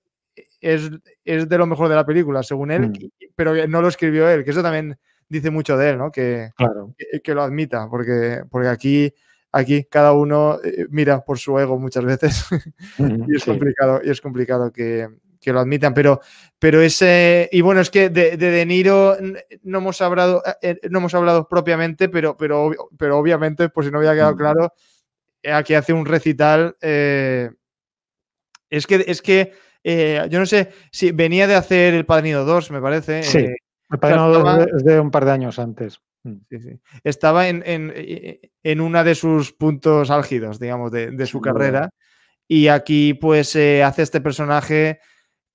es, es, de lo mejor de la película, según él, mm. pero no lo escribió él, que eso también dice mucho de él, ¿no? Que, que, lo admita, porque, porque aquí, aquí cada uno mira por su ego muchas veces y, es complicado, y es complicado que, que lo admitan, pero, pero ese. Y bueno, es que de, de, Niro no hemos hablado, eh, eh, no hemos hablado propiamente, pero, pero, pero obviamente, por si no había quedado mm. claro, eh, aquí hace un recital. es que, es que yo no sé si venía de hacer El Padrino 2, me parece. Sí, El Padrino 2 es de un par de años antes. Mm. Estaba en, en, uno de sus puntos álgidos, digamos, de, de su carrera. Y aquí, pues, hace este personaje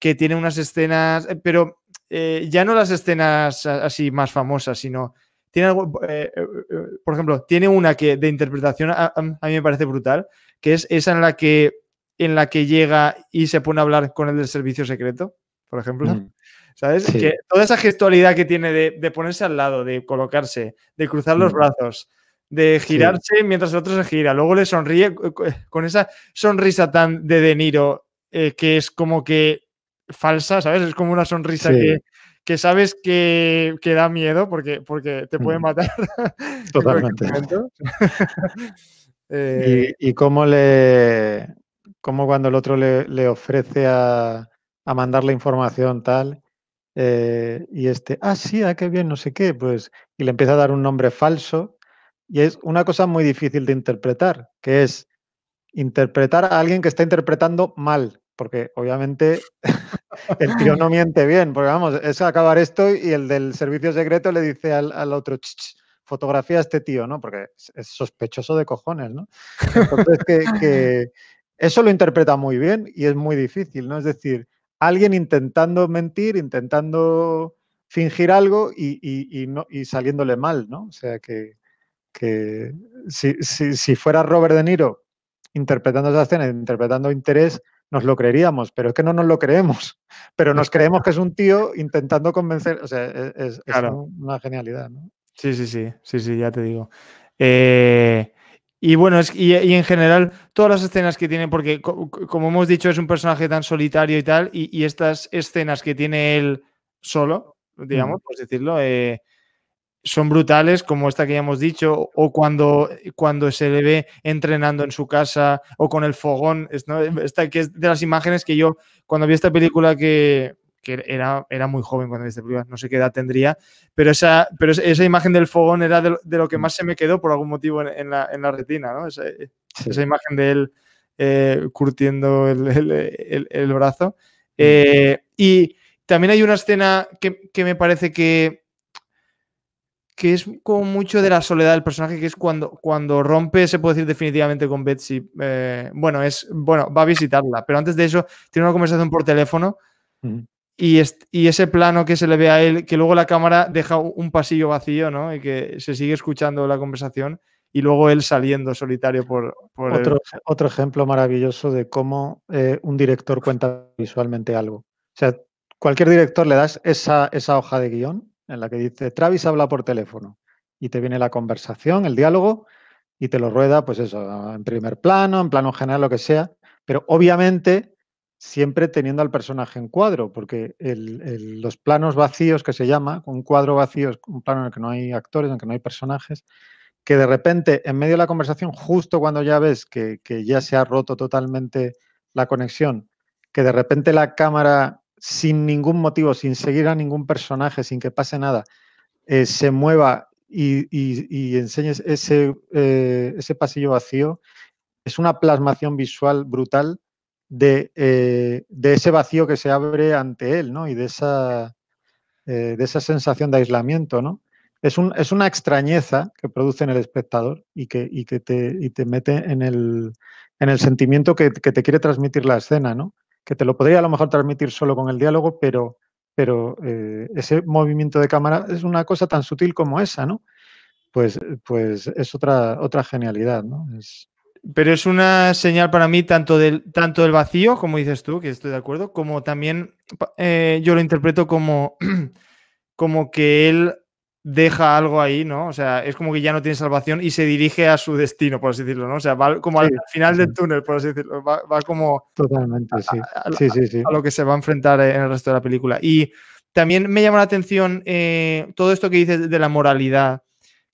que tiene unas escenas, eh, pero eh, ya no las escenas así más famosas, sino tiene algo, eh, por ejemplo, tiene una que de interpretación a, mí me parece brutal, que es esa en la que en la que llega y se pone a hablar con el del servicio secreto, por ejemplo. Mm. ¿Sabes? toda esa gestualidad que tiene de, ponerse al lado, de colocarse, de cruzar los mm. brazos, de girarse mientras el otro se gira, luego le sonríe con esa sonrisa tan de De Niro, que es como que falsa, ¿sabes? Es como una sonrisa que, sabes que, que, da miedo porque, porque te puede mm. matar. Totalmente. Eh, ¿Y, cómo le. cómo cuando el otro le, ofrece a, a mandarle información tal? Eh, y este, ah, sí, ah, qué bien, no sé qué, pues, y le empieza a dar un nombre falso. Y es una cosa muy difícil de interpretar, que es interpretar a alguien que está interpretando mal porque obviamente el tío no miente bien, porque vamos, es acabar esto y el del servicio secreto le dice al, otro, fotografía a este tío, ¿no? Porque es sospechoso de cojones, ¿no? Entonces, eso lo interpreta muy bien y es muy difícil, ¿no? Es decir, alguien intentando mentir, intentando fingir algo y, saliéndole mal, ¿no? O sea, que, si, si fuera Robert De Niro interpretando esa escena, interpretando interés, nos lo creeríamos, pero es que no nos lo creemos. Pero nos creemos que es un tío intentando convencer. O sea, e-, es, una genialidad, ¿no? Sí, sí, sí, sí, sí, ya te digo. Eh, y bueno, es, y, en general, todas las escenas que tiene, porque como hemos dicho, es un personaje tan solitario y tal, y, estas escenas que tiene él solo, digamos, por decirlo, eh, son brutales, como esta que ya hemos dicho, o cuando, cuando se le ve entrenando en su casa o con el fogón. Esta que es de las imágenes que yo, cuando vi esta película que, era, era muy joven cuando vi esta película no sé qué edad tendría, pero esa, pero esa imagen del fogón era de, lo que mm. más se me quedó por algún motivo en, la, retina, Esa, eh, esa imagen de él eh, curtiendo el, brazo. Mm. Eh, y también hay una escena que, que me parece que, que es como mucho de la soledad del personaje, que es cuando, cuando rompe, se puede decir definitivamente con Betsy. Eh, bueno, es, bueno, va a visitarla, pero antes de eso tiene una conversación por teléfono y, ese plano que se le ve a él, que luego la cámara deja un pasillo vacío, ¿no? Y que se sigue escuchando la conversación y luego él saliendo solitario por... otro, otro ejemplo maravilloso de cómo eh, un director cuenta visualmente algo. O sea, cualquier director le das esa, esa hoja de guión en la que dice Travis habla por teléfono y te viene la conversación, el diálogo, y te lo rueda, pues eso, en primer plano, en plano general, lo que sea, pero obviamente siempre teniendo al personaje en cuadro, porque los planos vacíos que se llama, un cuadro vacío es un plano en el que no hay actores, en el que no hay personajes, que de repente, en medio de la conversación, justo cuando ya ves que ya se ha roto totalmente la conexión, que de repente la cámara sin ningún motivo, sin seguir a ningún personaje, sin que pase nada, eh, se mueva y, enseñes eh, ese, pasillo vacío, es una plasmación visual brutal eh, de, ese vacío que se abre ante él, ¿no? Y de esa, sensación de aislamiento, ¿no? Es, una extrañeza que produce en el espectador y que, te, mete en el, sentimiento que, que, te quiere transmitir la escena, ¿no? que te lo podría a lo mejor transmitir solo con el diálogo, pero, pero eh, ese movimiento de cámara es una cosa tan sutil como esa, ¿no? Pues, pues es otra, otra genialidad, ¿no? Pero es una señal para mí tanto del, tanto del vacío, como dices tú, que estoy de acuerdo, como también eh, yo lo interpreto como, como que él deja algo ahí, ¿no? O sea, es como que ya no tiene salvación y se dirige a su destino, por así decirlo, ¿no? O sea, va como al final del túnel, por así decirlo, va, como... Totalmente, sí. sí, sí, sí. lo que se va a enfrentar en el resto de la película. Y también me llama la atención eh, todo esto que dices de la moralidad,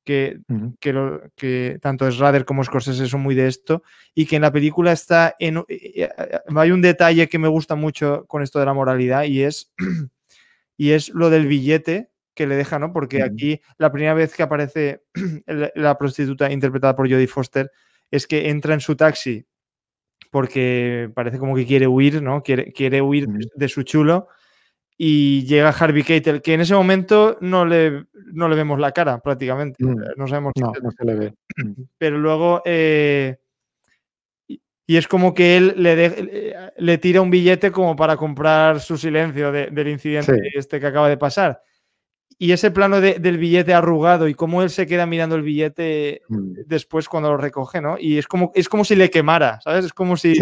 que, que, lo, es tanto Schrader como Scorsese son muy de esto, y que en la película está... En, eh, eh, hay un detalle que me gusta mucho con esto de la moralidad y es, y es lo del billete que le deja, ¿no? Porque aquí la primera vez que aparece la prostituta interpretada por Jodie Foster es que entra en su taxi porque parece como que quiere huir, ¿no? Quiere, quiere huir de su chulo y llega Harvey Keitel, que en ese momento no le, no le vemos la cara prácticamente, mm. no sabemos no, Pero luego... Eh, y es como que él le, eh, le tira un billete como para comprar su silencio del incidente este que acaba de pasar y ese plano del billete arrugado y cómo él se queda mirando el billete mm. después cuando lo recoge, ¿no? Y es como, es como si le quemara, ¿sabes? Es como si...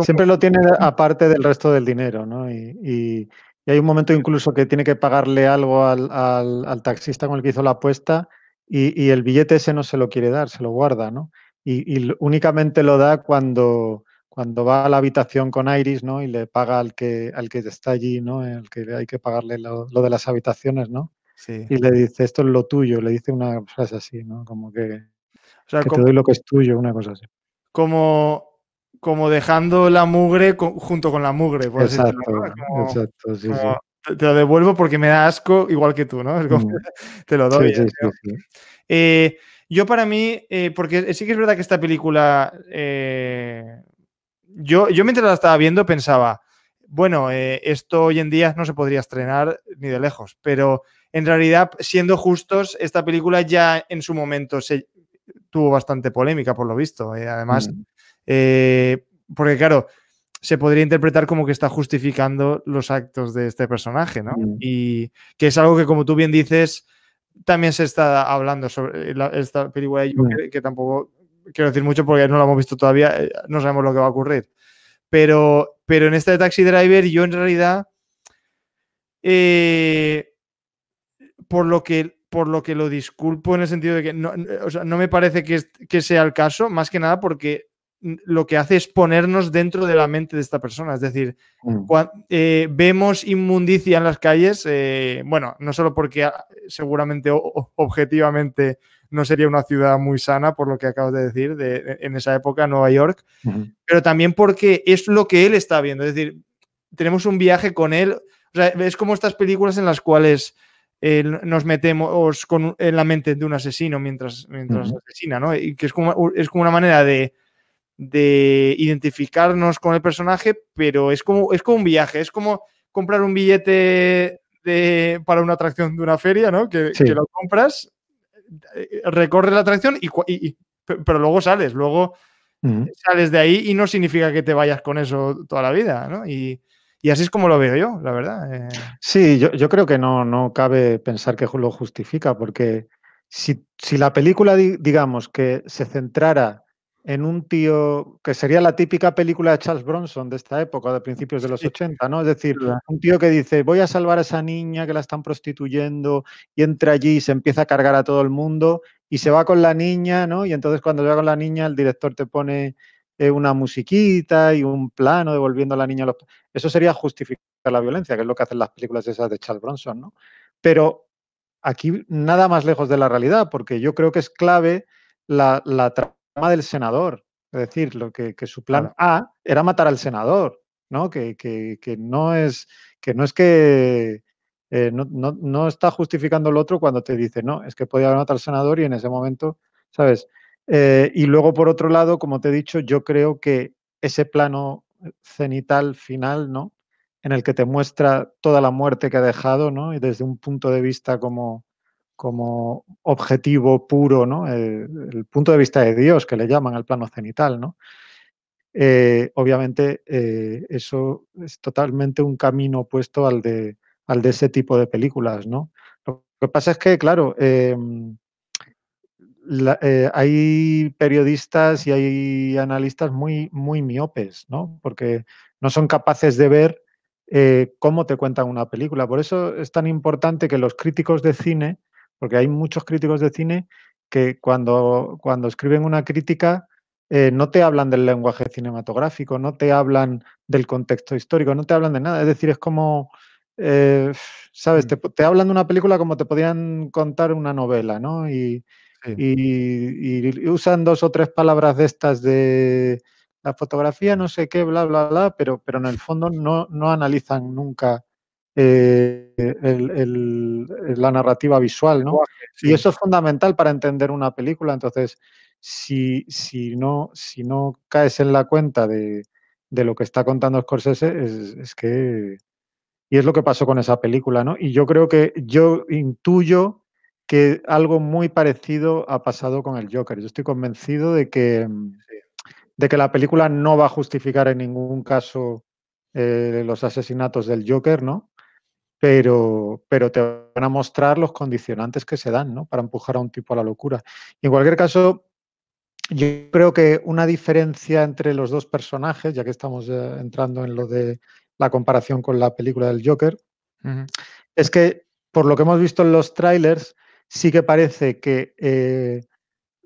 Siempre lo tiene aparte del resto del dinero, ¿no? Y, hay un momento incluso que tiene que pagarle algo al, al, taxista con el que hizo la apuesta y, y, el billete ese no se lo quiere dar, se lo guarda, ¿no? Y, únicamente lo da cuando, cuando va a la habitación con Iris, ¿no? Y le paga al que, al que está allí, ¿no? Al que hay que pagarle lo, de las habitaciones, ¿no? Sí. Y le dice, esto es lo tuyo, le dice una frase así, ¿no? Como que, te doy lo que es tuyo, una cosa así. Como, como dejando la mugre junto con la mugre, por exacto, exacto, sí, sí. Te lo devuelvo porque me da asco igual que tú, ¿no? Mm. Te lo doy. ¿eh? Eh, yo para mí, eh, porque sí que es verdad que esta película eh, yo, yo mientras la estaba viendo pensaba, bueno, eh, esto hoy en día no se podría estrenar ni de lejos, pero en realidad, siendo justos, esta película ya en su momento se tuvo bastante polémica, por lo visto. y eh, además, mm. eh, porque claro, se podría interpretar como que está justificando los actos de este personaje, ¿no? Mm. Y que es algo que, como tú bien dices, también se está hablando sobre esta película, mm. que, tampoco quiero decir mucho porque no lo hemos visto todavía, eh, no sabemos lo que va a ocurrir. Pero, pero en este de Taxi Driver yo en realidad, eh, por, lo que, por lo que lo disculpo en el sentido de que no, me parece que, sea el caso, más que nada porque lo que hace es ponernos dentro de la mente de esta persona. Es decir, mm. eh, vemos inmundicia en las calles, bueno, no solo porque ah, seguramente o, objetivamente no sería una ciudad muy sana, por lo que acabas de decir, de, e, en esa época, Nueva York, pero también porque es lo que él está viendo, es decir, tenemos un viaje con él, es como estas películas en las cuales eh, nos metemos en la mente de un asesino mientras, mientras asesina, ¿no? Y que es como, es como una manera de, identificarnos con el personaje, pero es como, es como un viaje, es como comprar un billete de, para una atracción de una feria, ¿no? Que, que lo compras eh, recorres la atracción y, pero luego sales, luego sales de ahí y no significa que te vayas con eso toda la vida, Y, y así es como lo veo yo, la verdad. Eh. Sí, yo, yo, creo que no, no cabe pensar que lo justifica, porque si, si la película, digamos, que se centrara en un tío que sería la típica película de Charles Bronson de esta época, de principios de los 80, ¿no? Es decir, un tío que dice, voy a salvar a esa niña que la están prostituyendo y entra allí y se empieza a cargar a todo el mundo y se va con la niña, ¿no? Y entonces cuando se va con la niña el director te pone eh, una musiquita y un plano devolviendo a la niña a los... Eso sería justificar la violencia, que es lo que hacen las películas esas de Charles Bronson, ¿no? Pero aquí nada más lejos de la realidad, porque yo creo que es clave la, la del senador. Es decir, lo que, su plan A era matar al senador, ¿no? Que, no es que no es que eh, no, no, no, está justificando el otro cuando te dice, no, es que podía haber matado al senador y en ese momento, ¿sabes? Eh, y luego, por otro lado, como te he dicho, yo creo que ese plano eh, cenital final, ¿no? En el que te muestra toda la muerte que ha dejado, ¿no? Y desde un punto de vista como como objetivo puro, ¿no? el punto de vista de Dios, que le llaman al plano cenital, ¿no? Eh, obviamente eh, eso es totalmente un camino opuesto al de, al de ese tipo de películas, ¿no? Lo que pasa es que, claro, eh, hay periodistas y hay analistas muy, muy miopes, Porque no son capaces de ver cómo te cuentan una película. Por eso es tan importante que los críticos de cine porque hay muchos críticos de cine que cuando, cuando escriben una crítica eh, no te hablan del lenguaje cinematográfico, no te hablan del contexto histórico, no te hablan de nada. Es decir, es como, eh, ¿sabes? Mm. Te, hablan de una película como te podían contar una novela, ¿no? Y, usan dos o tres palabras de estas de la fotografía, no sé qué, bla, bla, bla, pero, pero en el fondo no, no analizan nunca eh, la narrativa visual, ¿no? Y eso es fundamental para entender una película. Entonces, si, si, no, si no caes en la cuenta de, lo que está contando Scorsese, es, que... Y es lo que pasó con esa película, ¿no? Y yo creo que yo intuyo que algo muy parecido ha pasado con el Joker. Yo estoy convencido de que, de que la película no va a justificar en ningún caso eh, los asesinatos del Joker, ¿no? pero, pero te van a mostrar los condicionantes que se dan ¿no? para empujar a un tipo a la locura. en cualquier caso, yo creo que una diferencia entre los dos personajes, ya que estamos eh, entrando en lo de la comparación con la película del Joker, es que por lo que hemos visto en los trailers, sí que parece que eh,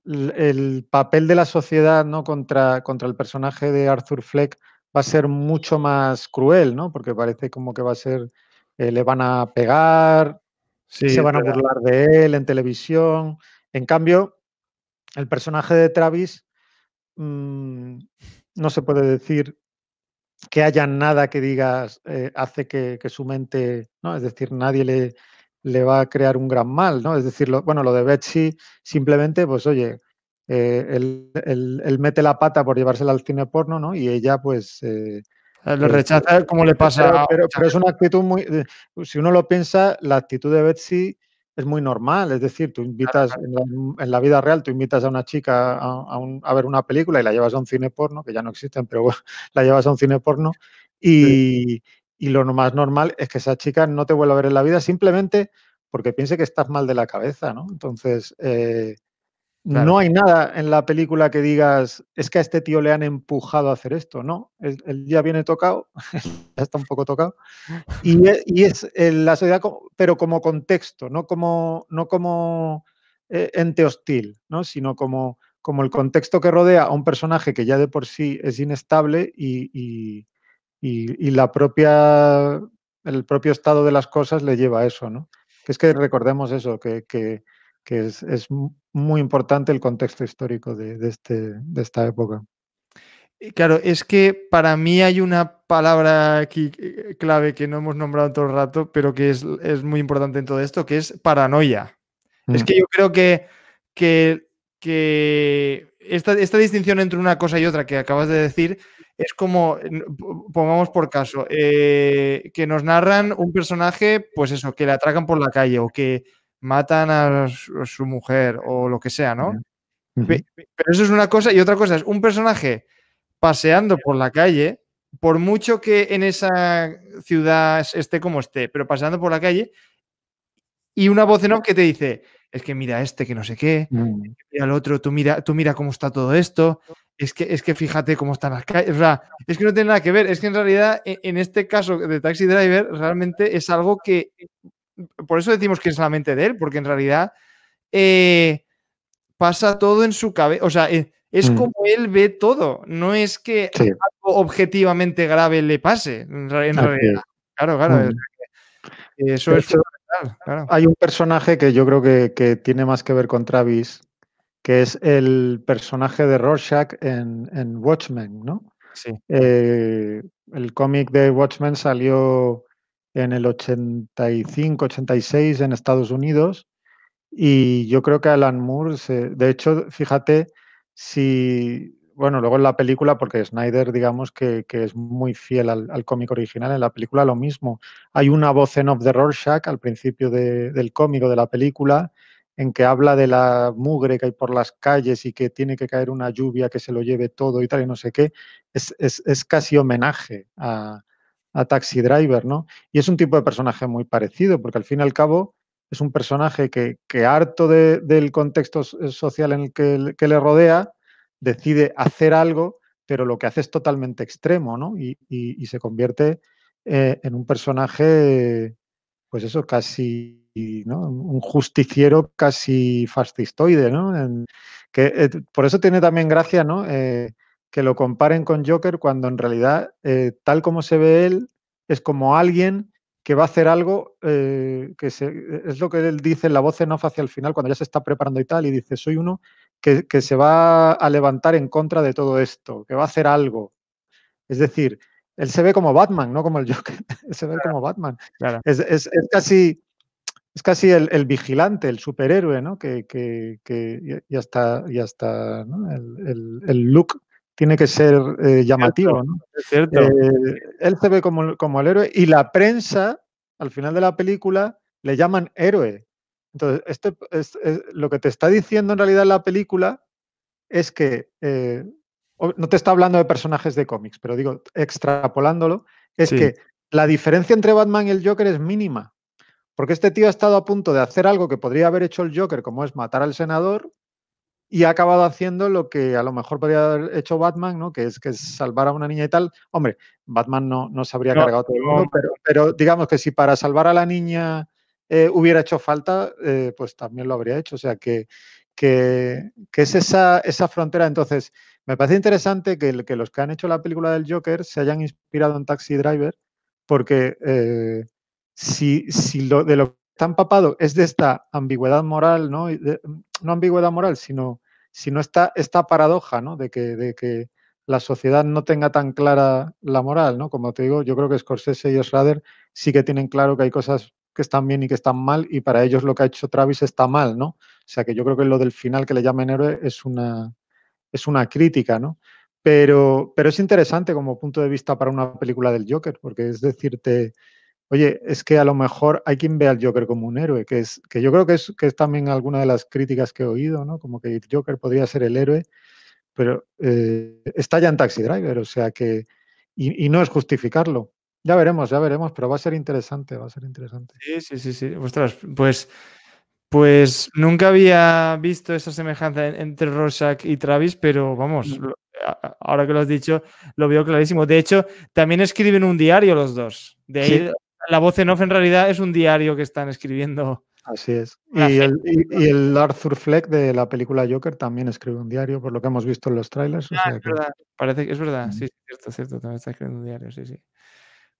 el papel de la sociedad ¿no? contra, contra el personaje de Arthur Fleck va a ser mucho más cruel, ¿no? porque parece como que va a ser eh, le van a pegar, se van a burlar de él en televisión. En cambio, el personaje de Travis mm, no se puede decir que haya nada que digas eh, hace que, su mente, ¿no? Es decir, nadie le, le, va a crear un gran mal, ¿no? Es decir, lo, bueno, lo de Betsy simplemente, pues oye, eh, él, mete la pata por llevársela al cine porno, ¿no? Y ella, pues, eh, lo rechaza como le pasa. Pero, pero, es una actitud muy. Si uno lo piensa, la actitud de Betsy es muy normal. Es decir, tú invitas, En, la, vida real, tú invitas a una chica a, ver una película y la llevas a un cine porno, que ya no existen, pero la llevas a un cine porno. Y, y lo más normal es que esa chica no te vuelva a ver en la vida simplemente porque piense que estás mal de la cabeza, ¿no? Entonces. Eh, no hay nada en la película que digas, es que a este tío le han empujado a hacer esto, ¿no? Él, ya viene tocado, ya está un poco tocado. Y e, es, la sociedad, pero como contexto, no como, no como eh, ente hostil, ¿no? Sino como, como el contexto que rodea a un personaje que ya de por sí es inestable y, y, y la propia, el propio estado de las cosas le lleva a eso, ¿no? es que recordemos eso, que, que que es, muy importante el contexto histórico de, este, de esta época. Eh, claro, es que para mí hay una palabra aquí eh, clave que no hemos nombrado todo el rato, pero que es, muy importante en todo esto, que es paranoia. Es mm. que yo creo que, que, esta, distinción entre una cosa y otra que acabas de decir es como, pongamos por caso, eh, que nos narran un personaje, pues eso, que le atracan por la calle o que matan a su mujer o lo que sea, ¿no? Pero eso es una cosa y otra cosa es un personaje paseando por la calle, por mucho que en esa ciudad esté como esté, pero paseando por la calle y una voz en off que te dice, es que mira este que no sé qué, y mm. al otro, tú mira, tú mira cómo está todo esto, es que, es que fíjate cómo están las calles, o sea, es que no tiene nada que ver, es que en realidad e, en este caso de Taxi Driver realmente es algo que por eso decimos que es la mente de él, porque en realidad eh, pasa todo en su cabeza, o sea, eh, es mm. como él ve todo, no es que algo objetivamente grave le pase, en, realidad. Claro, claro. Mm. Eh, eso es fundamental. Hay un personaje que yo creo que, tiene más que ver con Travis, que es el personaje de Rorschach en, Watchmen, ¿no? Sí. el cómic de Watchmen salió en el 85-86 en Estados Unidos. Y yo creo que Alan Moore, de hecho, fíjate, si, bueno, luego en la película, porque Snyder, digamos que, es muy fiel al, cómic original, en la película lo mismo. Hay una voz en off the Rorschach al principio del cómic de la película, en que habla de la mugre que hay por las calles y que tiene que caer una lluvia que se lo lleve todo y tal y no sé qué, es, es casi homenaje a, a Taxi Driver, ¿no? Y es un tipo de personaje muy parecido, porque al fin y al cabo es un personaje que, harto del contexto eh, social en el que, le rodea, decide hacer algo, pero lo que hace es totalmente extremo, ¿no? Y, se convierte eh, en un personaje, pues eso, casi ¿no? un justiciero casi fascistoide, ¿no? que, eh, por eso tiene también gracia, ¿no? que lo comparen con Joker cuando en realidad, eh, tal como se ve él, es como alguien que va a hacer algo eh, que e, es lo que él dice en la voz en off hacia el final, cuando ya se está preparando y tal, y dice, soy uno que, se va a levantar en contra de todo esto, que va a hacer algo. Es decir, él se ve como Batman, no como el Joker, se ve como Batman. Es, casi, es casi el, vigilante, el superhéroe, ¿no? Que, que, que y hasta, el look tiene que ser eh, llamativo. ¿no? Es cierto. Eh, él se ve como, el héroe y la prensa, al final de la película, le llaman héroe. Entonces, este, es, lo que te está diciendo en realidad la película es que, eh, no te está hablando de personajes de cómics, pero digo, extrapolándolo, es que la diferencia entre Batman y el Joker es mínima. Porque este tío ha estado a punto de hacer algo que podría haber hecho el Joker, como es matar al senador, y ha acabado haciendo lo que a lo mejor podría haber hecho Batman, ¿no? Que es que salvar a una niña y tal. Hombre, Batman no, no se habría cargado todo el mundo, pero, digamos que si para salvar a la niña eh, hubiera hecho falta, eh, pues también lo habría hecho. O sea que, que, es esa, esa, frontera. Entonces, me parece interesante que, los que han hecho la película del Joker se hayan inspirado en Taxi Driver, porque eh, si, lo, de lo que está empapado es de esta ambigüedad moral, ¿no? no ambigüedad moral, sino si no está esta paradoja, ¿no? De que, de que la sociedad no tenga tan clara la moral, ¿no? Como te digo, yo creo que Scorsese y Schrader sí que tienen claro que hay cosas que están bien y que están mal, y para ellos lo que ha hecho Travis está mal, ¿no? O sea que yo creo que lo del final que le llaman héroe es una, es una crítica, ¿no? Pero, pero es interesante como punto de vista para una película del Joker, porque es decirte, oye, es que a lo mejor hay quien ve al Joker como un héroe, que, es, que yo creo que es, también alguna de las críticas que he oído, ¿no? Como que Joker podría ser el héroe, pero eh, está ya en Taxi Driver, o sea que, y, no es justificarlo. Ya veremos, ya veremos, pero va a ser interesante, va a ser interesante. Sí, sí, sí, sí. Ostras, pues, pues nunca había visto esa semejanza entre Rorschach y Travis, pero vamos, ahora que lo has dicho, lo veo clarísimo. De hecho, también escriben un diario los dos. De la voz en off en realidad es un diario que están escribiendo. Así es. Y el, Arthur Fleck de la película Joker también escribe un diario, por lo que hemos visto en los trailers. Ah, es, verdad. es mm. verdad, sí, es cierto, cierto, también está escribiendo un diario, sí, sí.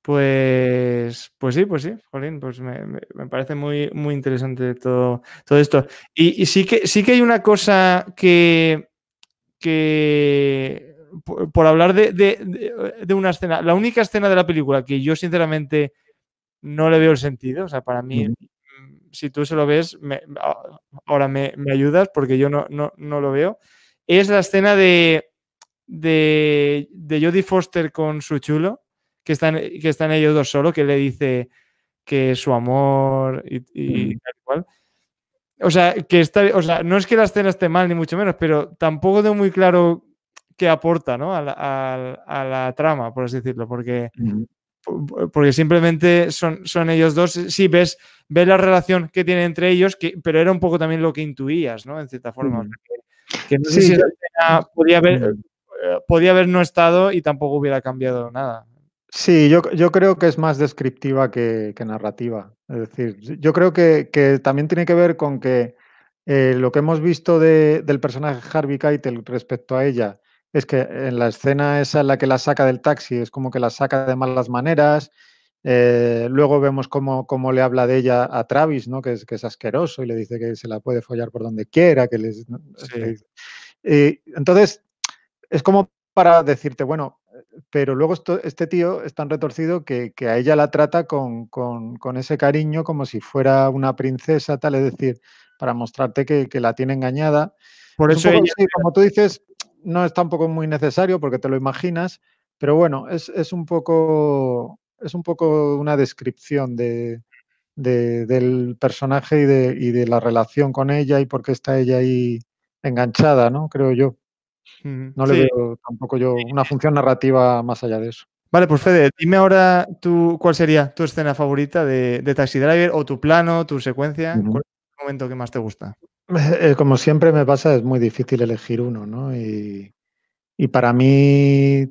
Pues, pues sí, pues sí, Jolín, pues me, parece muy, muy interesante todo, todo esto. Y, sí, que, sí que hay una cosa que, que por, hablar de, de, de una escena, la única escena de la película que yo sinceramente no le veo el sentido. O sea, para mí, mm, si tú se lo ves, ahora me, ayudas porque yo no, no, lo veo. Es la escena de, de, Jodie Foster con su chulo, que están, que están ellos dos solo, que le dice que su amor y, tal cual. O sea, que está, o no es que la escena esté mal, ni mucho menos, pero tampoco de muy claro qué aporta a, la, trama, por así decirlo, porque porque simplemente son, son ellos dos. Sí, ves, ves la relación que tienen entre ellos, que, pero era un poco también lo que intuías, ¿no? En cierta forma. Que no podía haber, eh, podía haber no estado y tampoco hubiera cambiado nada. Sí, yo, yo creo que es más descriptiva que, que narrativa. Es decir, yo creo que, que, también tiene que ver con que eh, lo que hemos visto de, del personaje Harvey Keitel respecto a ella es que en la escena esa en la que la saca del taxi es como que la saca de malas maneras. Eh, luego vemos cómo, cómo, le habla de ella a Travis, ¿no? Que es, que es asqueroso y le dice que se la puede follar por donde quiera. Que les, entonces, es como para decirte, bueno, pero luego este tío es tan retorcido que, a ella la trata con, ese cariño como si fuera una princesa, tal, es decir, para mostrarte que, que la tiene engañada. Por eso, como tú dices, no es tampoco muy necesario porque te lo imaginas, pero bueno, es, un, poco, es un poco una descripción de, del personaje y de, la relación con ella y por qué está ella ahí enganchada, ¿no? Creo yo. No le veo tampoco yo una función narrativa más allá de eso. Vale, pues Fede, dime ahora tú, cuál sería tu escena favorita de, de Taxi Driver o tu plano, tu secuencia, cuál es el momento que más te gusta. Eh, como siempre me pasa, es muy difícil elegir uno, ¿no? Y, para mí,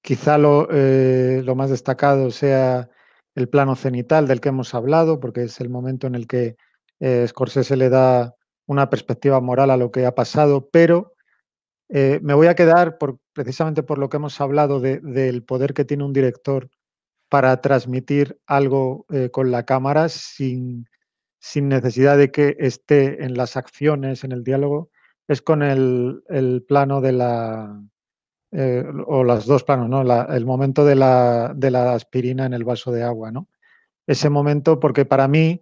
quizá eh, lo, más destacado sea el plano cenital del que hemos hablado, porque es el momento en el que eh, Scorsese le da una perspectiva moral a lo que ha pasado, pero me voy a quedar por, precisamente por lo que hemos hablado del poder que tiene un director para transmitir algo con la cámara sin, sin necesidad de que esté en las acciones, en el diálogo, es con el, plano de la, eh, o los dos planos, ¿no? el momento de la, de la, aspirina en el vaso de agua, ¿no? Ese momento, porque para mí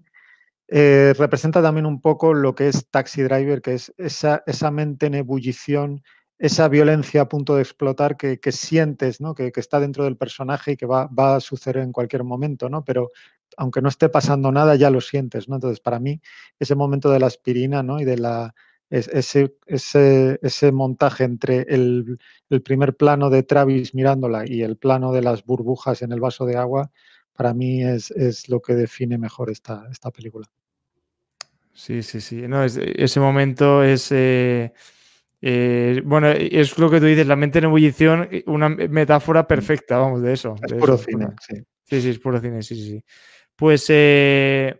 eh, representa también un poco lo que es Taxi Driver, que es esa, esa mente en ebullición, esa violencia a punto de explotar que, sientes, ¿no? Que, está dentro del personaje y que va, va, a suceder en cualquier momento, ¿no? Pero aunque no esté pasando nada, ya lo sientes, ¿no? Entonces, para mí, ese momento de la aspirina, ¿no? Y de la, ese, ese, ese montaje entre el, primer plano de Travis mirándola y el plano de las burbujas en el vaso de agua, para mí es, lo que define mejor esta, película. Sí, sí, sí. No, es, ese momento es... Eh, eh, bueno, es lo que tú dices, la mente en ebullición, eh, una metáfora mm. perfecta, vamos, de eso. Es puro cine, sí. Sí, es puro cine, sí. sí. Pues eh,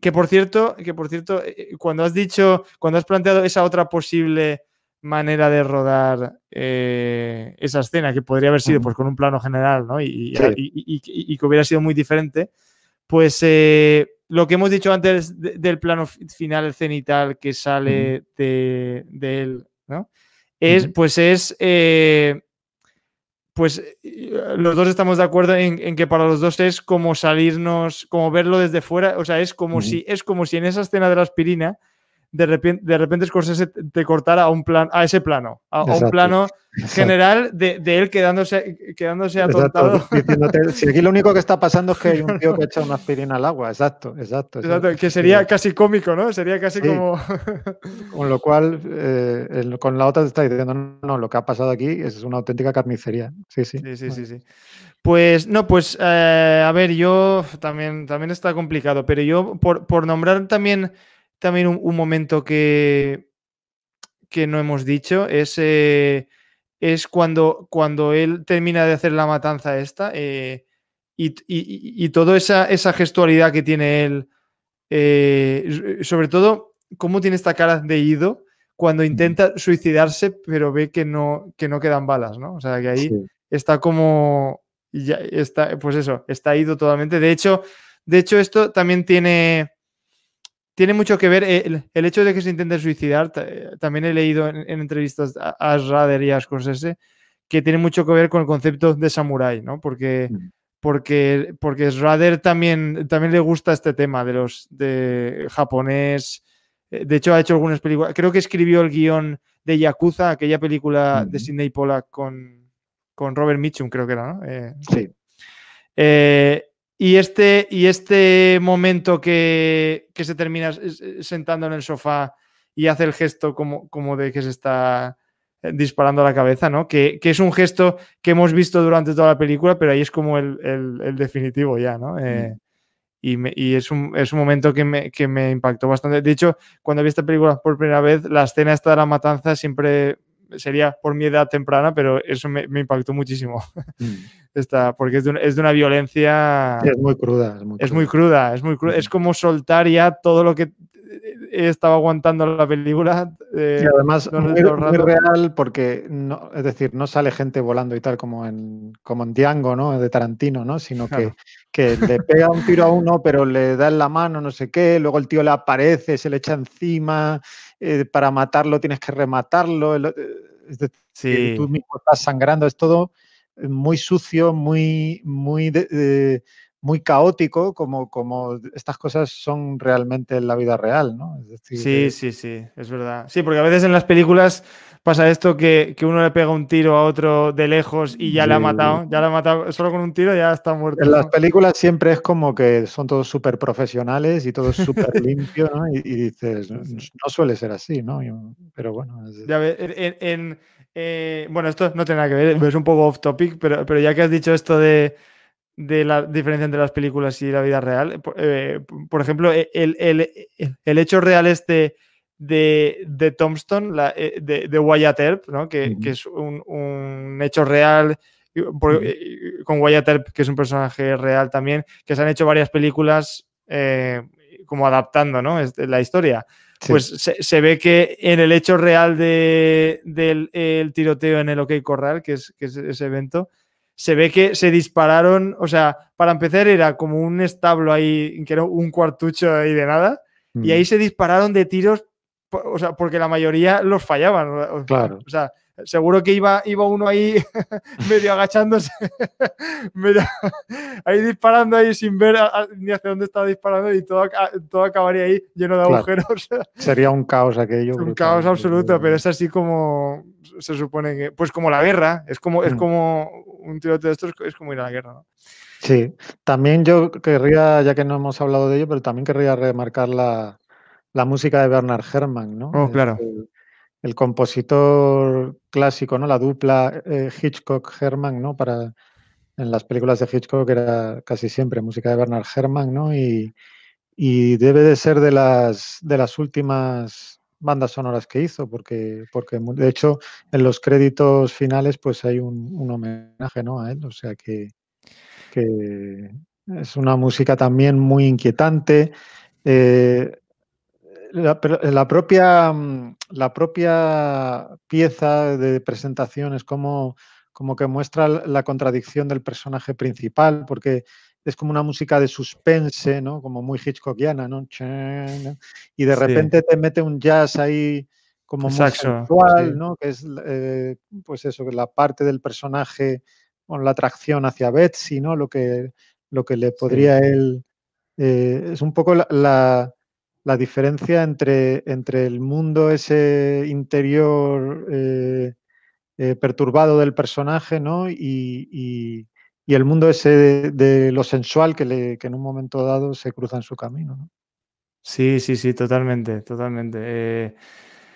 que por cierto, que por cierto, eh, eh, cuando has dicho, cuando has planteado esa otra posible manera de rodar esa escena, que podría haber sido pues, con un plano general, ¿no? Y, que hubiera sido muy diferente, pues lo que hemos dicho antes del plano final cenital que sale de, él, ¿no? Es, Pues es pues eh, los dos estamos de acuerdo en, que para los dos es como salirnos, como verlo desde fuera, o sea, es como, si, es como si en esa escena de la aspirina de repente, de repente Scorsese te cortara a, un plan, a ese plano, a, un plano general de, él quedándose, quedándose atontado. si aquí lo único que está pasando es que hay un tío que echa una aspirina al agua, exacto, exacto. que sería casi cómico, ¿no? Sería casi como... con lo cual, eh, con la otra te está diciendo, no, lo que ha pasado aquí es una auténtica carnicería. Sí, sí. Sí, Pues no, pues eh, a ver, yo también, también está complicado, pero yo por, por nombrar también también un, momento que, que no hemos dicho es, eh, es cuando, cuando él termina de hacer la matanza esta eh, y, y, toda esa, esa, gestualidad que tiene él, eh, sobre todo cómo tiene esta cara de ido cuando intenta suicidarse pero ve que no, que no quedan balas, ¿no? O sea, que ahí está como, ya está, pues eso, está ido totalmente. De hecho, de hecho esto también tiene tiene mucho que ver eh, el, hecho de que se intente suicidar. Eh, también he leído en, entrevistas a, Schrader y a Scorsese que tiene mucho que ver con el concepto de samurái, ¿no? Porque, mm. porque, porque Schrader también, también le gusta este tema de los de japonés. Eh, de hecho, ha hecho algunas películas. Creo que escribió el guión de Yakuza, aquella película de mm. Sidney Pollack con, con Robert Mitchum, creo que era, ¿no? sí. Y este, y este momento que, que, se termina sentando en el sofá y hace el gesto como, como de que se está eh, disparando a la cabeza, ¿no? Que, que, es un gesto que hemos visto durante toda la película, pero ahí es como el, el, definitivo ya, ¿no? Eh, mm. Y, y es, un, es, un, momento que me, que me, impactó bastante. De hecho, cuando vi esta película por primera vez, la escena esta de la matanza siempre sería por mi edad temprana, pero eso me, impactó muchísimo. porque es de, una, violencia... es muy cruda. Es muy cruda, es muy Es, como soltar ya todo lo que estaba aguantando la película. y eh, además es muy, real porque, no, es decir, no sale gente volando y tal como en, como en Django, ¿no? De Tarantino, ¿no? Sino que, que, le pega un tiro a uno, pero le da en la mano no sé qué, luego el tío le aparece, se le echa encima eh, para matarlo tienes que rematarlo, eh, tú mismo estás sangrando, es todo muy sucio, muy, muy eh, muy caótico como, como estas cosas son realmente en la vida real, ¿no? sí, eh, sí, sí, es verdad. Sí, porque a veces en las películas pasa esto que, uno le pega un tiro a otro de lejos y ya le ha matado, ya matado, solo con un tiro ya está muerto. En las películas siempre es como que son todos súper profesionales y todo es súper limpio, ¿no? Y, dices, no, suele ser así, ¿no? pero bueno. Ya en, eh, bueno, esto no tiene nada que ver, es un poco off topic, pero, pero ya que has dicho esto de de la diferencia entre las películas y la vida real. Eh, eh, por ejemplo, e, el, hecho real este de, de Tombstone, eh, de, de, Wyatt Earp, que, es un, hecho real. con Wyatt Earp, que es un personaje real también, que se han hecho varias películas como adaptando la historia. Pues se, ve que en el hecho real del de, el tiroteo en el OK Corral, que es, que es ese evento, se ve que se dispararon, o sea, para empezar era como un establo ahí, que era un cuartucho ahí de nada, y ahí mm. se dispararon de tiros, o sea, porque la mayoría los fallaban. Claro. O sea, seguro que iba, iba uno ahí medio agachándose, ahí disparando ahí sin ver ni hacia dónde estaba disparando y todo, todo acabaría ahí lleno de agujeros. Sería un caos aquello. Un caos absoluto, pero es así como se supone que, pues como la guerra, es como, es mm. como un tiroteo de estos es como ir a la guerra, Sí, también yo querría, ya que no hemos hablado de ello, pero también querría remarcar la, música de Bernard Herrmann, ¿no? Oh, claro. El, compositor clásico, ¿no? La dupla eh, Hitchcock-Herrmann, ¿no? Para, en las películas de Hitchcock era casi siempre música de Bernard Herrmann, ¿no? Y, y debe de ser de las, de las últimas bandas sonoras que hizo, porque, porque de hecho en los créditos finales pues hay un, homenaje ¿no? a él, o sea que, es una música también muy inquietante. Eh, la, la, propia, mm, la propia pieza de presentación es como, como que muestra la contradicción del personaje principal, porque es como una música de suspense, ¿no? Como muy Hitchcockiana, ¿no? Y de repente te mete un jazz ahí como muy sexual, ¿no? Que es, eh, pues eso, la parte del personaje con la atracción hacia Betsy, ¿no? Lo que, lo que le podría él... Eh, es un poco la, diferencia entre, entre el mundo ese interior eh, perturbado del personaje, ¿no? y y el mundo ese de, lo sensual que, en un momento dado se cruza en su camino. ¿no? Sí, sí, sí, totalmente, totalmente. Eh,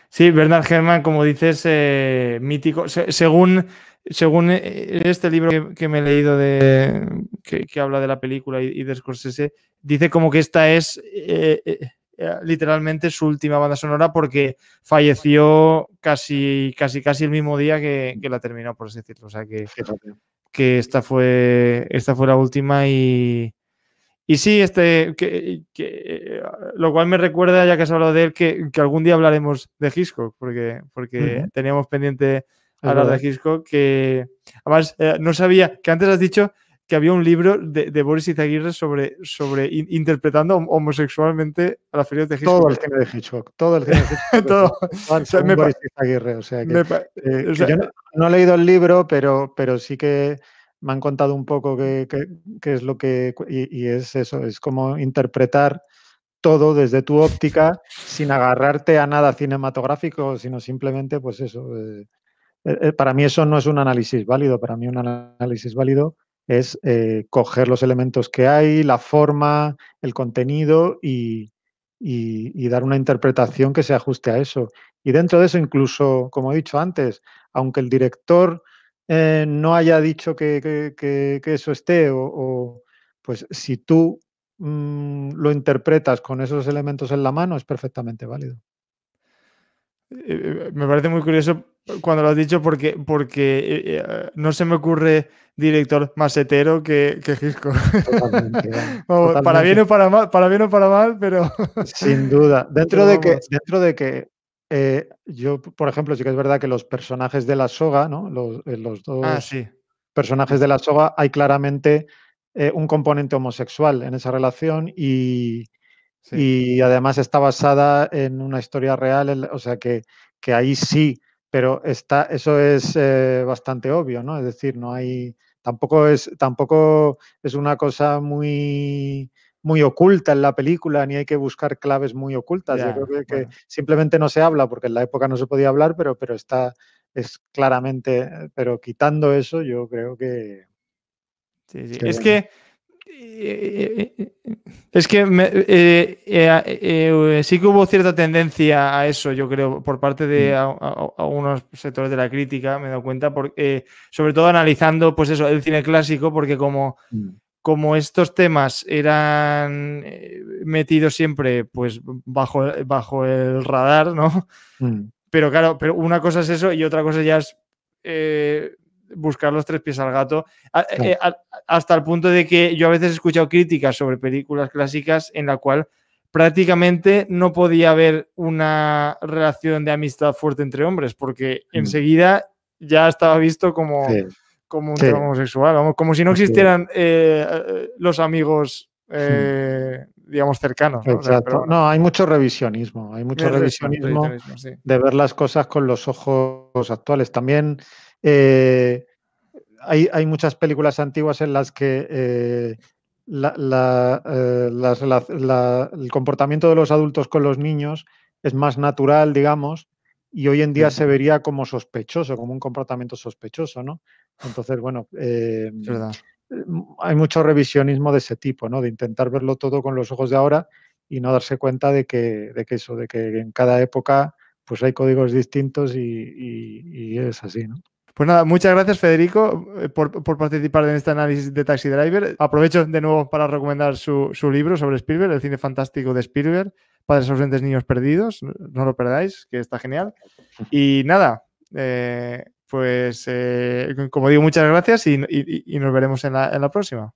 sí, Bernard Herrmann, como dices, eh, mítico. según, según eh, este libro que, me he leído de, que, habla de la película y, de Scorsese, dice como que esta es literalmente su última banda sonora porque falleció casi, casi, casi el mismo día que, la terminó, por así decirlo. O sea que que esta fue, esta la última y, sí, este, que, lo cual me recuerda, ya que has hablado de él, que, algún día hablaremos de Hitchcock, porque, porque teníamos pendiente hablar de hisco que además eh, no sabía, que antes has dicho que había un libro de, de Boris Izaguirre sobre, sobre interpretando homosexualmente a la feria de Hitchcock. Todo el cine de Hitchcock, todo el cine de Hitchcock. todo. Boris Izaguirre, no, he leído el libro, pero, pero sí que me han contado un poco qué es lo que... Y, es eso, es como interpretar todo desde tu óptica sin agarrarte a nada cinematográfico, sino simplemente, pues eso. Eh, eh, eh, para mí eso no es un análisis válido, para mí un análisis válido es eh, coger los elementos que hay, la forma, el contenido y, dar una interpretación que se ajuste a eso. Y dentro de eso, incluso, como he dicho antes, aunque el director eh, no haya dicho que, eso esté, o, pues si tú mm, lo interpretas con esos elementos en la mano, es perfectamente válido. Eh, me parece muy curioso cuando lo has dicho porque, porque eh, eh, no se me ocurre director más hetero que, que Totalmente, para bien o para mal, para bien o para mal, pero. Sin duda. Dentro de que, dentro de que eh, yo, por ejemplo, sí que es verdad que los personajes de la soga, ¿no? Los, ah, dos personajes de la soga, hay claramente un componente homosexual en esa relación y, y además está basada en una historia real, o sea que, que ahí sí pero está, eso es eh, bastante obvio, ¿no? Es decir, no hay, tampoco es, tampoco es una cosa muy, muy oculta en la película, ni hay que buscar claves muy ocultas. Yo creo que, simplemente no se habla, porque en la época no se podía hablar, pero, pero está, es claramente, eh, pero quitando eso, yo creo que... Sí, Es que es que eh, eh, eh, sí que hubo cierta tendencia a eso, yo creo, por parte de mm. algunos sectores de la crítica, me he dado cuenta, porque, sobre todo analizando pues eso, el cine clásico, porque como, mm. como estos temas eran metidos siempre pues, bajo, bajo el radar, ¿no? Mm. Pero claro, pero una cosa es eso y otra cosa ya es buscar los tres pies al gato, eh, eh, hasta el punto de que yo a veces he escuchado críticas sobre películas clásicas en la cual prácticamente no podía haber una relación de amistad fuerte entre hombres, porque mm. enseguida ya estaba visto como, como un homosexual, como si no existieran eh, los amigos. digamos, cercanos. ¿no? no, hay mucho revisionismo, hay mucho revisionismo, de ver las cosas con los ojos actuales. También eh, hay, muchas películas antiguas en las que eh, eh, el comportamiento de los adultos con los niños es más natural, digamos, y hoy en día se vería como sospechoso, como un comportamiento sospechoso, ¿no? Entonces, bueno, hay mucho revisionismo de ese tipo, ¿no? De intentar verlo todo con los ojos de ahora y no darse cuenta de que, eso, de que en cada época pues hay códigos distintos y es así, ¿no? Pues nada, muchas gracias Federico eh, por, participar en este análisis de Taxi Driver. Aprovecho de nuevo para recomendar su, libro sobre Spielberg, El cine fantástico de Spielberg, Padres ausentes, niños perdidos. No lo perdáis, que está genial. Y nada, eh, pues eh, como digo, muchas gracias y, y nos veremos en la, en la próxima.